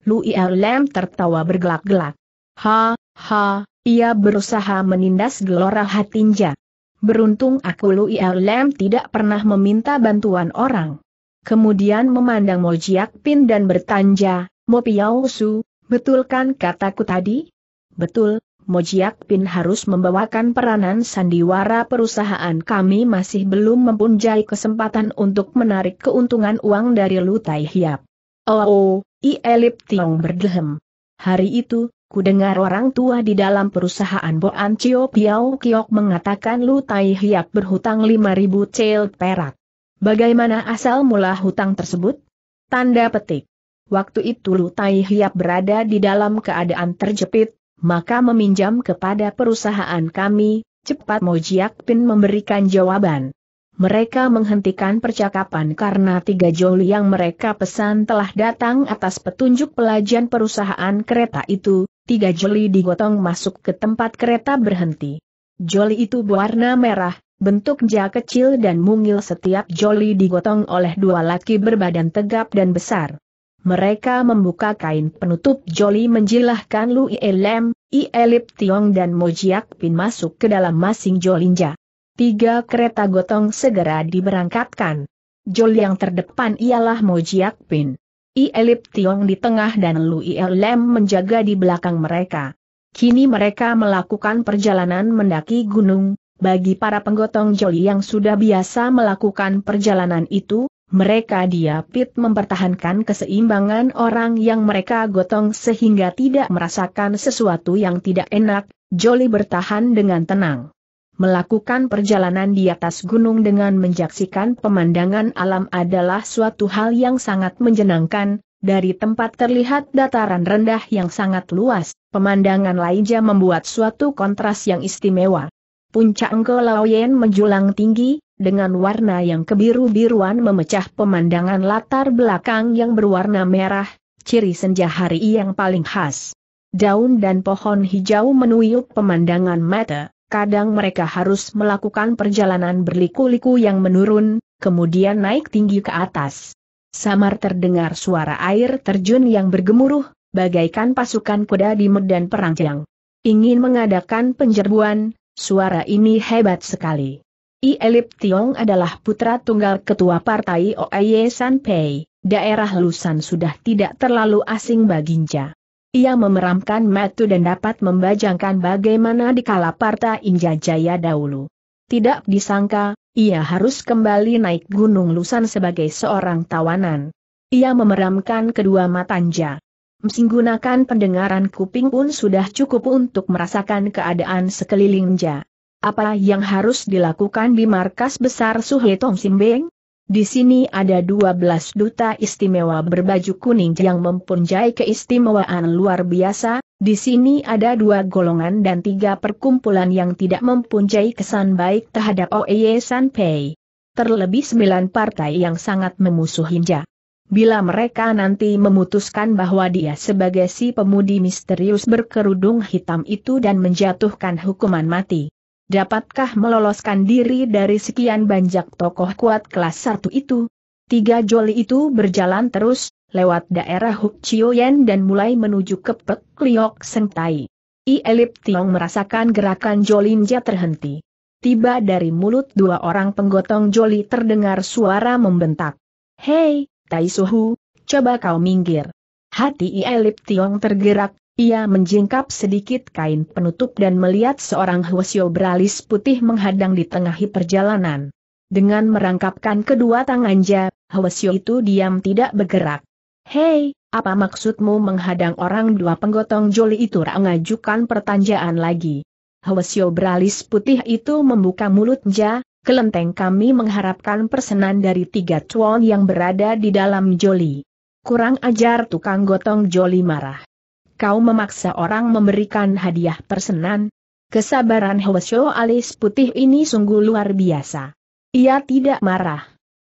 Lu Lui Lam tertawa bergelak-gelak. Ha, ha, ia berusaha menindas gelora hatinja. Beruntung aku Lu Lem tidak pernah meminta bantuan orang. Kemudian memandang Mo Jiak Pin dan bertanja, Mo Piao Su, betulkan kataku tadi? Betul, Mo Jiak Pin harus membawakan peranan sandiwara perusahaan kami masih belum mempunyai kesempatan untuk menarik keuntungan uang dari Tai Hiap. Oh, oh, Ielip Tiong berdehem. Hari itu, dengar orang tua di dalam perusahaan Boan Cio Piao Kiok mengatakan Lu Tai Hiap berhutang 5000 cel perak. Bagaimana asal mula hutang tersebut? Tanda petik. Waktu itu Lu Tai Hiap berada di dalam keadaan terjepit, maka meminjam kepada perusahaan kami, cepat Mojiak Pin memberikan jawaban. Mereka menghentikan percakapan karena tiga joli yang mereka pesan telah datang atas petunjuk pelajan perusahaan kereta itu, tiga joli digotong masuk ke tempat kereta berhenti. Joli itu berwarna merah, bentuknya kecil dan mungil setiap joli digotong oleh dua laki berbadan tegap dan besar. Mereka membuka kain penutup joli menjilahkan Lui Ilem, Ielip Tiong dan Mojiak Pin masuk ke dalam masing jolinja. Tiga kereta gotong segera diberangkatkan. Joli yang terdepan ialah Mojiak Pin. Ielip Tiong di tengah dan Lu Ielem menjaga di belakang mereka. Kini mereka melakukan perjalanan mendaki gunung, bagi para penggotong joli yang sudah biasa melakukan perjalanan itu, mereka diapit mempertahankan keseimbangan orang yang mereka gotong sehingga tidak merasakan sesuatu yang tidak enak, Joli bertahan dengan tenang melakukan perjalanan di atas gunung dengan menjaksikan pemandangan alam adalah suatu hal yang sangat menjenangkan, dari tempat terlihat dataran rendah yang sangat luas, pemandangan Laija membuat suatu kontras yang istimewa. Puncak Enggolaoyen menjulang tinggi, dengan warna yang kebiru-biruan memecah pemandangan latar belakang yang berwarna merah, ciri senja hari yang paling khas. Daun dan pohon hijau menuyuk pemandangan mata kadang mereka harus melakukan perjalanan berliku-liku yang menurun, kemudian naik tinggi ke atas. Samar terdengar suara air terjun yang bergemuruh, bagaikan pasukan kuda di medan perang yang ingin mengadakan penjerbuan, suara ini hebat sekali. I Elip Tiong adalah putra tunggal ketua partai Oye Sanpei, daerah Lusan sudah tidak terlalu asing baginja. Ia memeramkan mata dan dapat membajangkan bagaimana dikala Parta Inja Jaya dahulu. Tidak disangka, ia harus kembali naik Gunung Lusan sebagai seorang tawanan. Ia memeramkan kedua matanja. Mesinggunakan pendengaran kuping pun sudah cukup untuk merasakan keadaan sekeliling sekelilingnya. Apa yang harus dilakukan di markas besar Suhe Tong Simbeng? Di sini ada 12 duta istimewa berbaju kuning yang mempunyai keistimewaan luar biasa, di sini ada dua golongan dan tiga perkumpulan yang tidak mempunyai kesan baik terhadap Oeye Sanpei. Terlebih sembilan partai yang sangat Hinja. Bila mereka nanti memutuskan bahwa dia sebagai si pemudi misterius berkerudung hitam itu dan menjatuhkan hukuman mati dapatkah meloloskan diri dari sekian banyak tokoh kuat kelas satu itu? Tiga joli itu berjalan terus, lewat daerah Huk Chioyen dan mulai menuju ke Pek Liok Sentai. I Elip Tiong merasakan gerakan Jolinja terhenti. Tiba dari mulut dua orang penggotong joli terdengar suara membentak. Hei, Tai Suhu, coba kau minggir. Hati I Elip Tiong tergerak, ia menjingkap sedikit kain penutup dan melihat seorang Hwasyo beralis putih menghadang di tengah perjalanan. Dengan merangkapkan kedua tangannya, Hwasyo itu diam tidak bergerak. Hei, apa maksudmu menghadang orang dua penggotong joli itu rangajukan pertanyaan lagi. Hwasyo beralis putih itu membuka mulutnya, kelenteng kami mengharapkan persenan dari tiga cuan yang berada di dalam joli. Kurang ajar tukang gotong joli marah kau memaksa orang memberikan hadiah persenan. Kesabaran Hwasyo alis putih ini sungguh luar biasa. Ia tidak marah.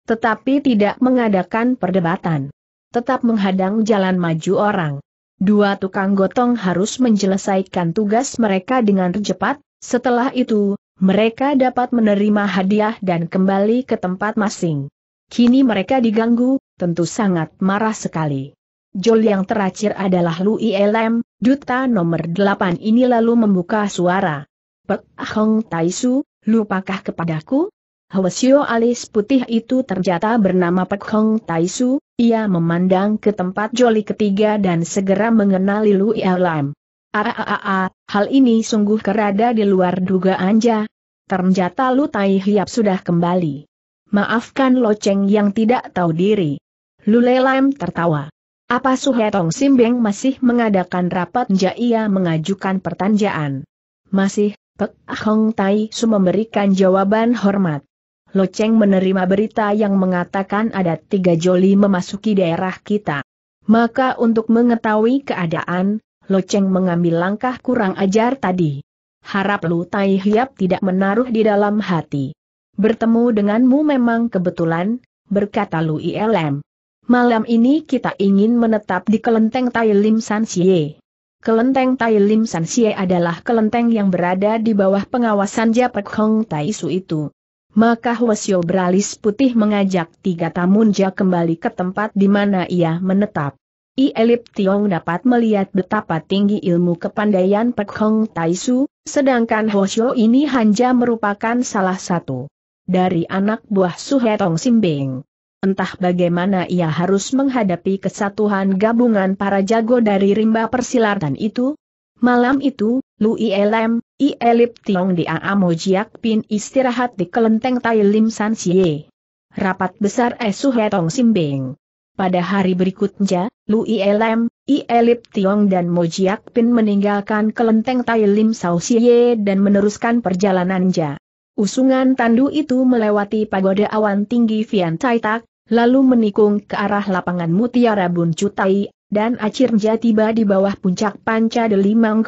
Tetapi tidak mengadakan perdebatan. Tetap menghadang jalan maju orang. Dua tukang gotong harus menyelesaikan tugas mereka dengan cepat, setelah itu, mereka dapat menerima hadiah dan kembali ke tempat masing. Kini mereka diganggu, tentu sangat marah sekali. Jol yang teracir adalah Lu ILM, duta nomor delapan ini lalu membuka suara. Pek Hong Taisu, lupakah kepadaku? Hwasyo alis putih itu ternyata bernama Pek Hong Taisu, ia memandang ke tempat joli ketiga dan segera mengenali Lu ILM. Aaaa, hal ini sungguh kerada di luar dugaan ja. Ternyata Lu Tai Hiap sudah kembali. Maafkan loceng yang tidak tahu diri. Lu Lelam tertawa. Apa Suhetong Simbeng masih mengadakan rapat ia mengajukan pertanyaan? Masih, Pek Hong Tai Su memberikan jawaban hormat. Lo Cheng menerima berita yang mengatakan ada tiga joli memasuki daerah kita. Maka untuk mengetahui keadaan, Lo Cheng mengambil langkah kurang ajar tadi. Harap Lu Tai Hiap tidak menaruh di dalam hati. Bertemu denganmu memang kebetulan, berkata Lu ILM. Malam ini kita ingin menetap di kelenteng Tai Lim San Xie. Kelenteng Tai Lim San Xie adalah kelenteng yang berada di bawah pengawasan Japek Hong Tai Su itu. Maka Hwasyo beralis putih mengajak tiga tamunja kembali ke tempat di mana ia menetap. I Elip Tiong dapat melihat betapa tinggi ilmu kepandaian Pek Hong Tai Su, sedangkan Hwasyo ini hanya merupakan salah satu dari anak buah Suhetong Simbing. Entah bagaimana ia harus menghadapi kesatuan gabungan para jago dari rimba persilatan itu. Malam itu, Lui ILM, Ielip Tiong di Aamo Jiak Pin istirahat di kelenteng Tai Lim San Xie. Rapat besar Esu Hetong Simbing. Pada hari berikutnya, Lui ILM, Ielip Tiong dan Jiak Pin meninggalkan kelenteng Tai Lim Sao Xie dan meneruskan perjalanannya. Usungan tandu itu melewati pagoda awan tinggi Vian Tai Tak, lalu menikung ke arah lapangan Mutiara Bun Cutai, dan akhirnya tiba di bawah puncak Panca Delimang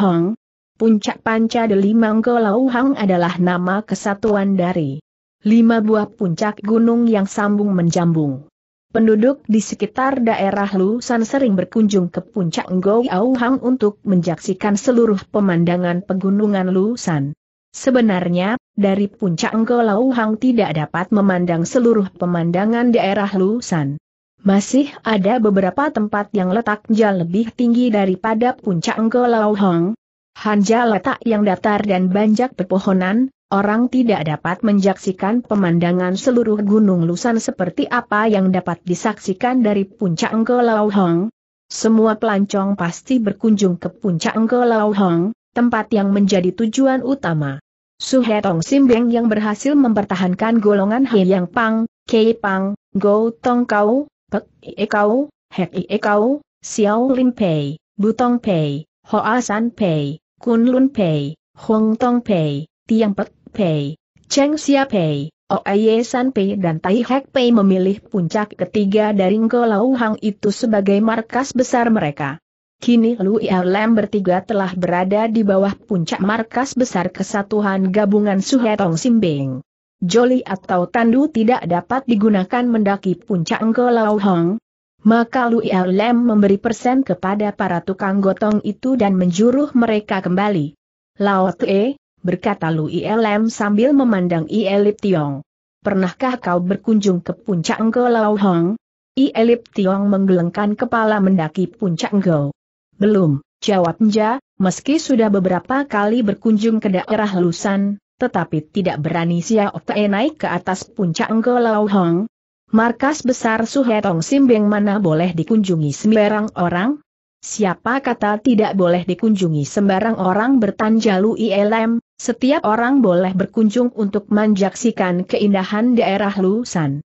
Hong. Puncak Panca Delimang Hong adalah nama kesatuan dari lima buah puncak gunung yang sambung menjambung. Penduduk di sekitar daerah Lusan sering berkunjung ke puncak Ngoi Auhang untuk menjaksikan seluruh pemandangan pegunungan Lusan. Sebenarnya, dari puncak Engkau Hang tidak dapat memandang seluruh pemandangan daerah Lusan. Masih ada beberapa tempat yang letaknya lebih tinggi daripada puncak Enggolau Hang. Hanja letak yang datar dan banyak pepohonan, orang tidak dapat menjaksikan pemandangan seluruh gunung Lusan seperti apa yang dapat disaksikan dari puncak Enggolau Hang. Semua pelancong pasti berkunjung ke puncak Enggolau Hang, tempat yang menjadi tujuan utama. Suhetong Simbeng yang berhasil mempertahankan golongan He Yang Pang, Kei Pang, Go Tong Kau, Pek Ie Kau, Hek Ie Kau, Xiao Lim Pei, Butong Pei, Hoa San Pei, Kun Lun Pei, Hong Tong Pei, Tiang Pek Pei, Cheng Xia Pei, Oaye San Pei dan Tai Hek Pei memilih puncak ketiga dari Ngolau Hang itu sebagai markas besar mereka. Kini Lu Lem bertiga telah berada di bawah puncak markas besar kesatuan gabungan Suhetong Simbing. Joli atau tandu tidak dapat digunakan mendaki puncak Engkolau Hong, maka Lu Lem memberi persen kepada para tukang gotong itu dan menjuruh mereka kembali. Lao Tue, berkata Lu Lem sambil memandang Ielip Tiong. Pernahkah kau berkunjung ke puncak Engko Lao Hong? Ielip Tiong menggelengkan kepala mendaki puncak Engko. Belum, jawab Nja, meski sudah beberapa kali berkunjung ke daerah Lusan, tetapi tidak berani Xiao Te naik ke atas puncak Ngolau Hong. Markas besar Suhetong Simbeng mana boleh dikunjungi sembarang orang? Siapa kata tidak boleh dikunjungi sembarang orang bertanjalu ILM, setiap orang boleh berkunjung untuk menjaksikan keindahan daerah Lusan.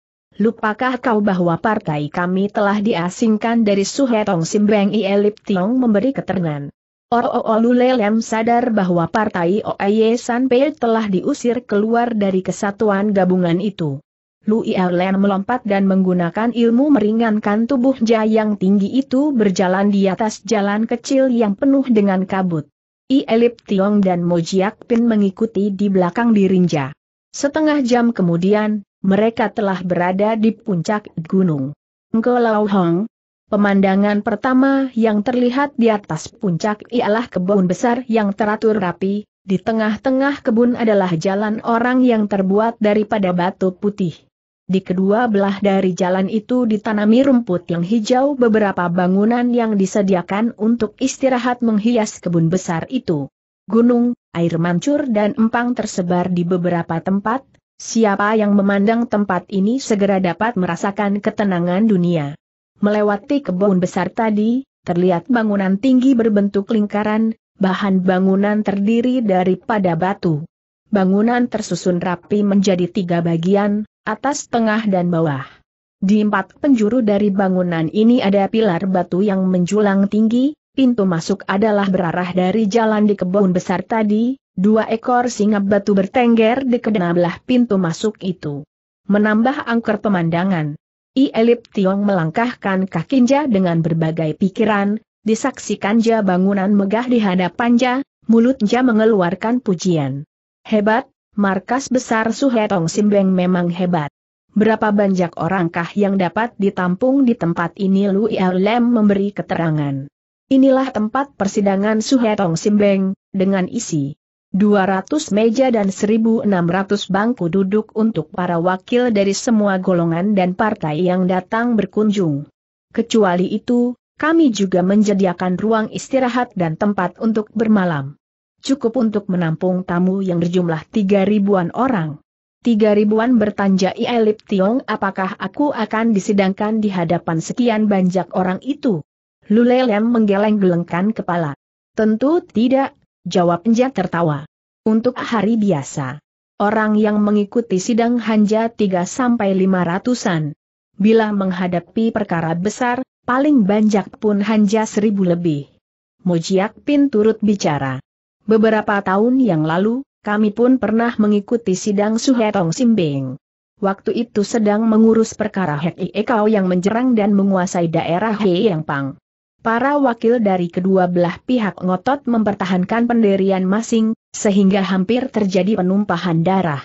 Lupakah kau bahwa partai kami telah diasingkan dari Suhetong Simbeng Ielip Tiong memberi keterangan. Ooo oh, oh, oh, Lulelem sadar bahwa partai Oaye Sanpei telah diusir keluar dari kesatuan gabungan itu. Luialem melompat dan menggunakan ilmu meringankan tubuh yang tinggi itu berjalan di atas jalan kecil yang penuh dengan kabut. Ielip Tiong dan Mojiak Pin mengikuti di belakang dirinja. Setengah jam kemudian, mereka telah berada di puncak gunung. Ngkolau Hong, pemandangan pertama yang terlihat di atas puncak ialah kebun besar yang teratur rapi, di tengah-tengah kebun adalah jalan orang yang terbuat daripada batu putih. Di kedua belah dari jalan itu ditanami rumput yang hijau beberapa bangunan yang disediakan untuk istirahat menghias kebun besar itu. Gunung, air mancur dan empang tersebar di beberapa tempat, Siapa yang memandang tempat ini segera dapat merasakan ketenangan dunia. Melewati kebun besar tadi, terlihat bangunan tinggi berbentuk lingkaran, bahan bangunan terdiri daripada batu. Bangunan tersusun rapi menjadi tiga bagian, atas, tengah dan bawah. Di empat penjuru dari bangunan ini ada pilar batu yang menjulang tinggi, pintu masuk adalah berarah dari jalan di kebun besar tadi, Dua ekor singa batu bertengger di kedua belah pintu masuk itu. Menambah angker pemandangan. I Elip Tiong melangkahkan kakiNja dengan berbagai pikiran, ja bangunan megah di hadapannya, mulutnya mengeluarkan pujian. Hebat, markas besar Suhetong Simbeng memang hebat. Berapa banyak orangkah yang dapat ditampung di tempat ini Lu Lem memberi keterangan. Inilah tempat persidangan Suhetong Simbeng, dengan isi. 200 meja dan 1.600 bangku duduk untuk para wakil dari semua golongan dan partai yang datang berkunjung. Kecuali itu, kami juga menjadikan ruang istirahat dan tempat untuk bermalam. Cukup untuk menampung tamu yang berjumlah tiga ribuan orang. Tiga ribuan bertanja Ielip Tiong apakah aku akan disidangkan di hadapan sekian banyak orang itu? Lulelem menggeleng-gelengkan kepala. Tentu tidak, Jawab Nja tertawa. Untuk hari biasa. Orang yang mengikuti sidang Hanja 3-5 ratusan. Bila menghadapi perkara besar, paling banyak pun Hanja seribu lebih. Mojiak Pin turut bicara. Beberapa tahun yang lalu, kami pun pernah mengikuti sidang Suhetong Simbing. Waktu itu sedang mengurus perkara Hek Ekao yang menjerang dan menguasai daerah Hei Yang Pang. Para wakil dari kedua belah pihak ngotot mempertahankan pendirian masing, sehingga hampir terjadi penumpahan darah.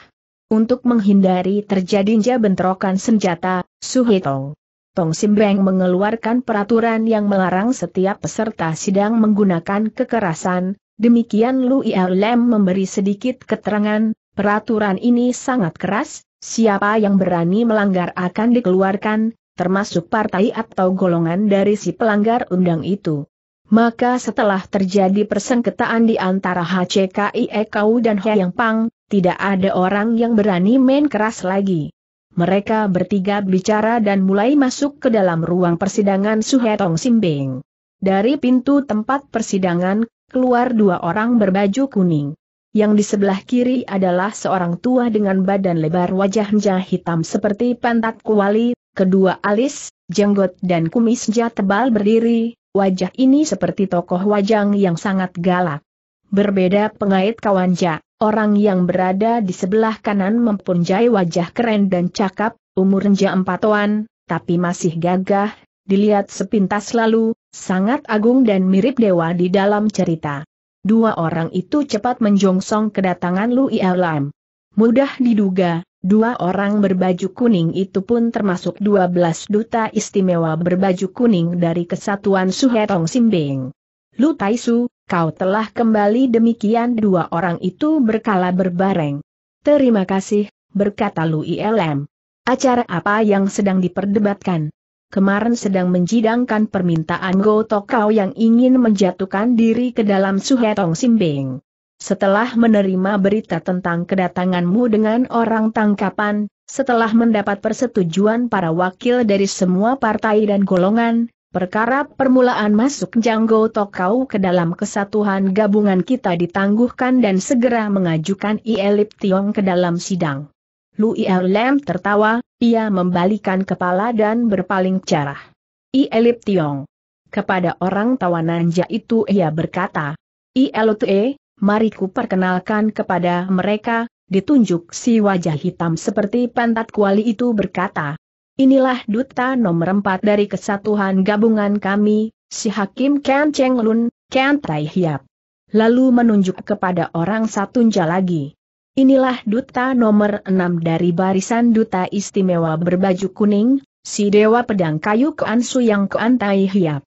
Untuk menghindari terjadinya bentrokan senjata, Suhito Tong Simbeng mengeluarkan peraturan yang melarang setiap peserta sidang menggunakan kekerasan, demikian Lu Ia Lem memberi sedikit keterangan, peraturan ini sangat keras, siapa yang berani melanggar akan dikeluarkan, termasuk partai atau golongan dari si pelanggar undang itu. Maka setelah terjadi persengketaan di antara HCKI Ekau dan Yang Pang, tidak ada orang yang berani main keras lagi. Mereka bertiga bicara dan mulai masuk ke dalam ruang persidangan Suhe Suhetong Simbing. Dari pintu tempat persidangan, keluar dua orang berbaju kuning. Yang di sebelah kiri adalah seorang tua dengan badan lebar wajahnya hitam seperti pantat kuali, kedua alis, jenggot dan kumisnya tebal berdiri, wajah ini seperti tokoh wajang yang sangat galak. Berbeda pengait kawanja, orang yang berada di sebelah kanan mempunyai wajah keren dan cakap, umurnya empatuan, tapi masih gagah, dilihat sepintas lalu, sangat agung dan mirip dewa di dalam cerita. Dua orang itu cepat menjongsong kedatangan Lui Alam. Mudah diduga, Dua orang berbaju kuning itu pun termasuk dua belas duta istimewa berbaju kuning dari kesatuan Suhetong Simbing. Lu Taisu, kau telah kembali demikian dua orang itu berkala berbareng. Terima kasih, berkata Lu ILM. Acara apa yang sedang diperdebatkan? Kemarin sedang menjidangkan permintaan Go Tokau yang ingin menjatuhkan diri ke dalam Suhetong Simbing. Setelah menerima berita tentang kedatanganmu dengan orang tangkapan, setelah mendapat persetujuan para wakil dari semua partai dan golongan, perkara permulaan masuk Janggo Tokau ke dalam kesatuan gabungan kita ditangguhkan dan segera mengajukan Ielip Tiong ke dalam sidang. Lu Lem tertawa, ia membalikan kepala dan berpaling cerah. Ielip Tiong. Kepada orang tawanan itu ia berkata, ILTE, mari ku perkenalkan kepada mereka, ditunjuk si wajah hitam seperti pantat kuali itu berkata. Inilah duta nomor empat dari kesatuan gabungan kami, si Hakim Ken Cheng Lun, Ken Tai Hiap. Lalu menunjuk kepada orang Satunja lagi. Inilah duta nomor enam dari barisan duta istimewa berbaju kuning, si Dewa Pedang Kayu Su yang Kuan Tai Hiap.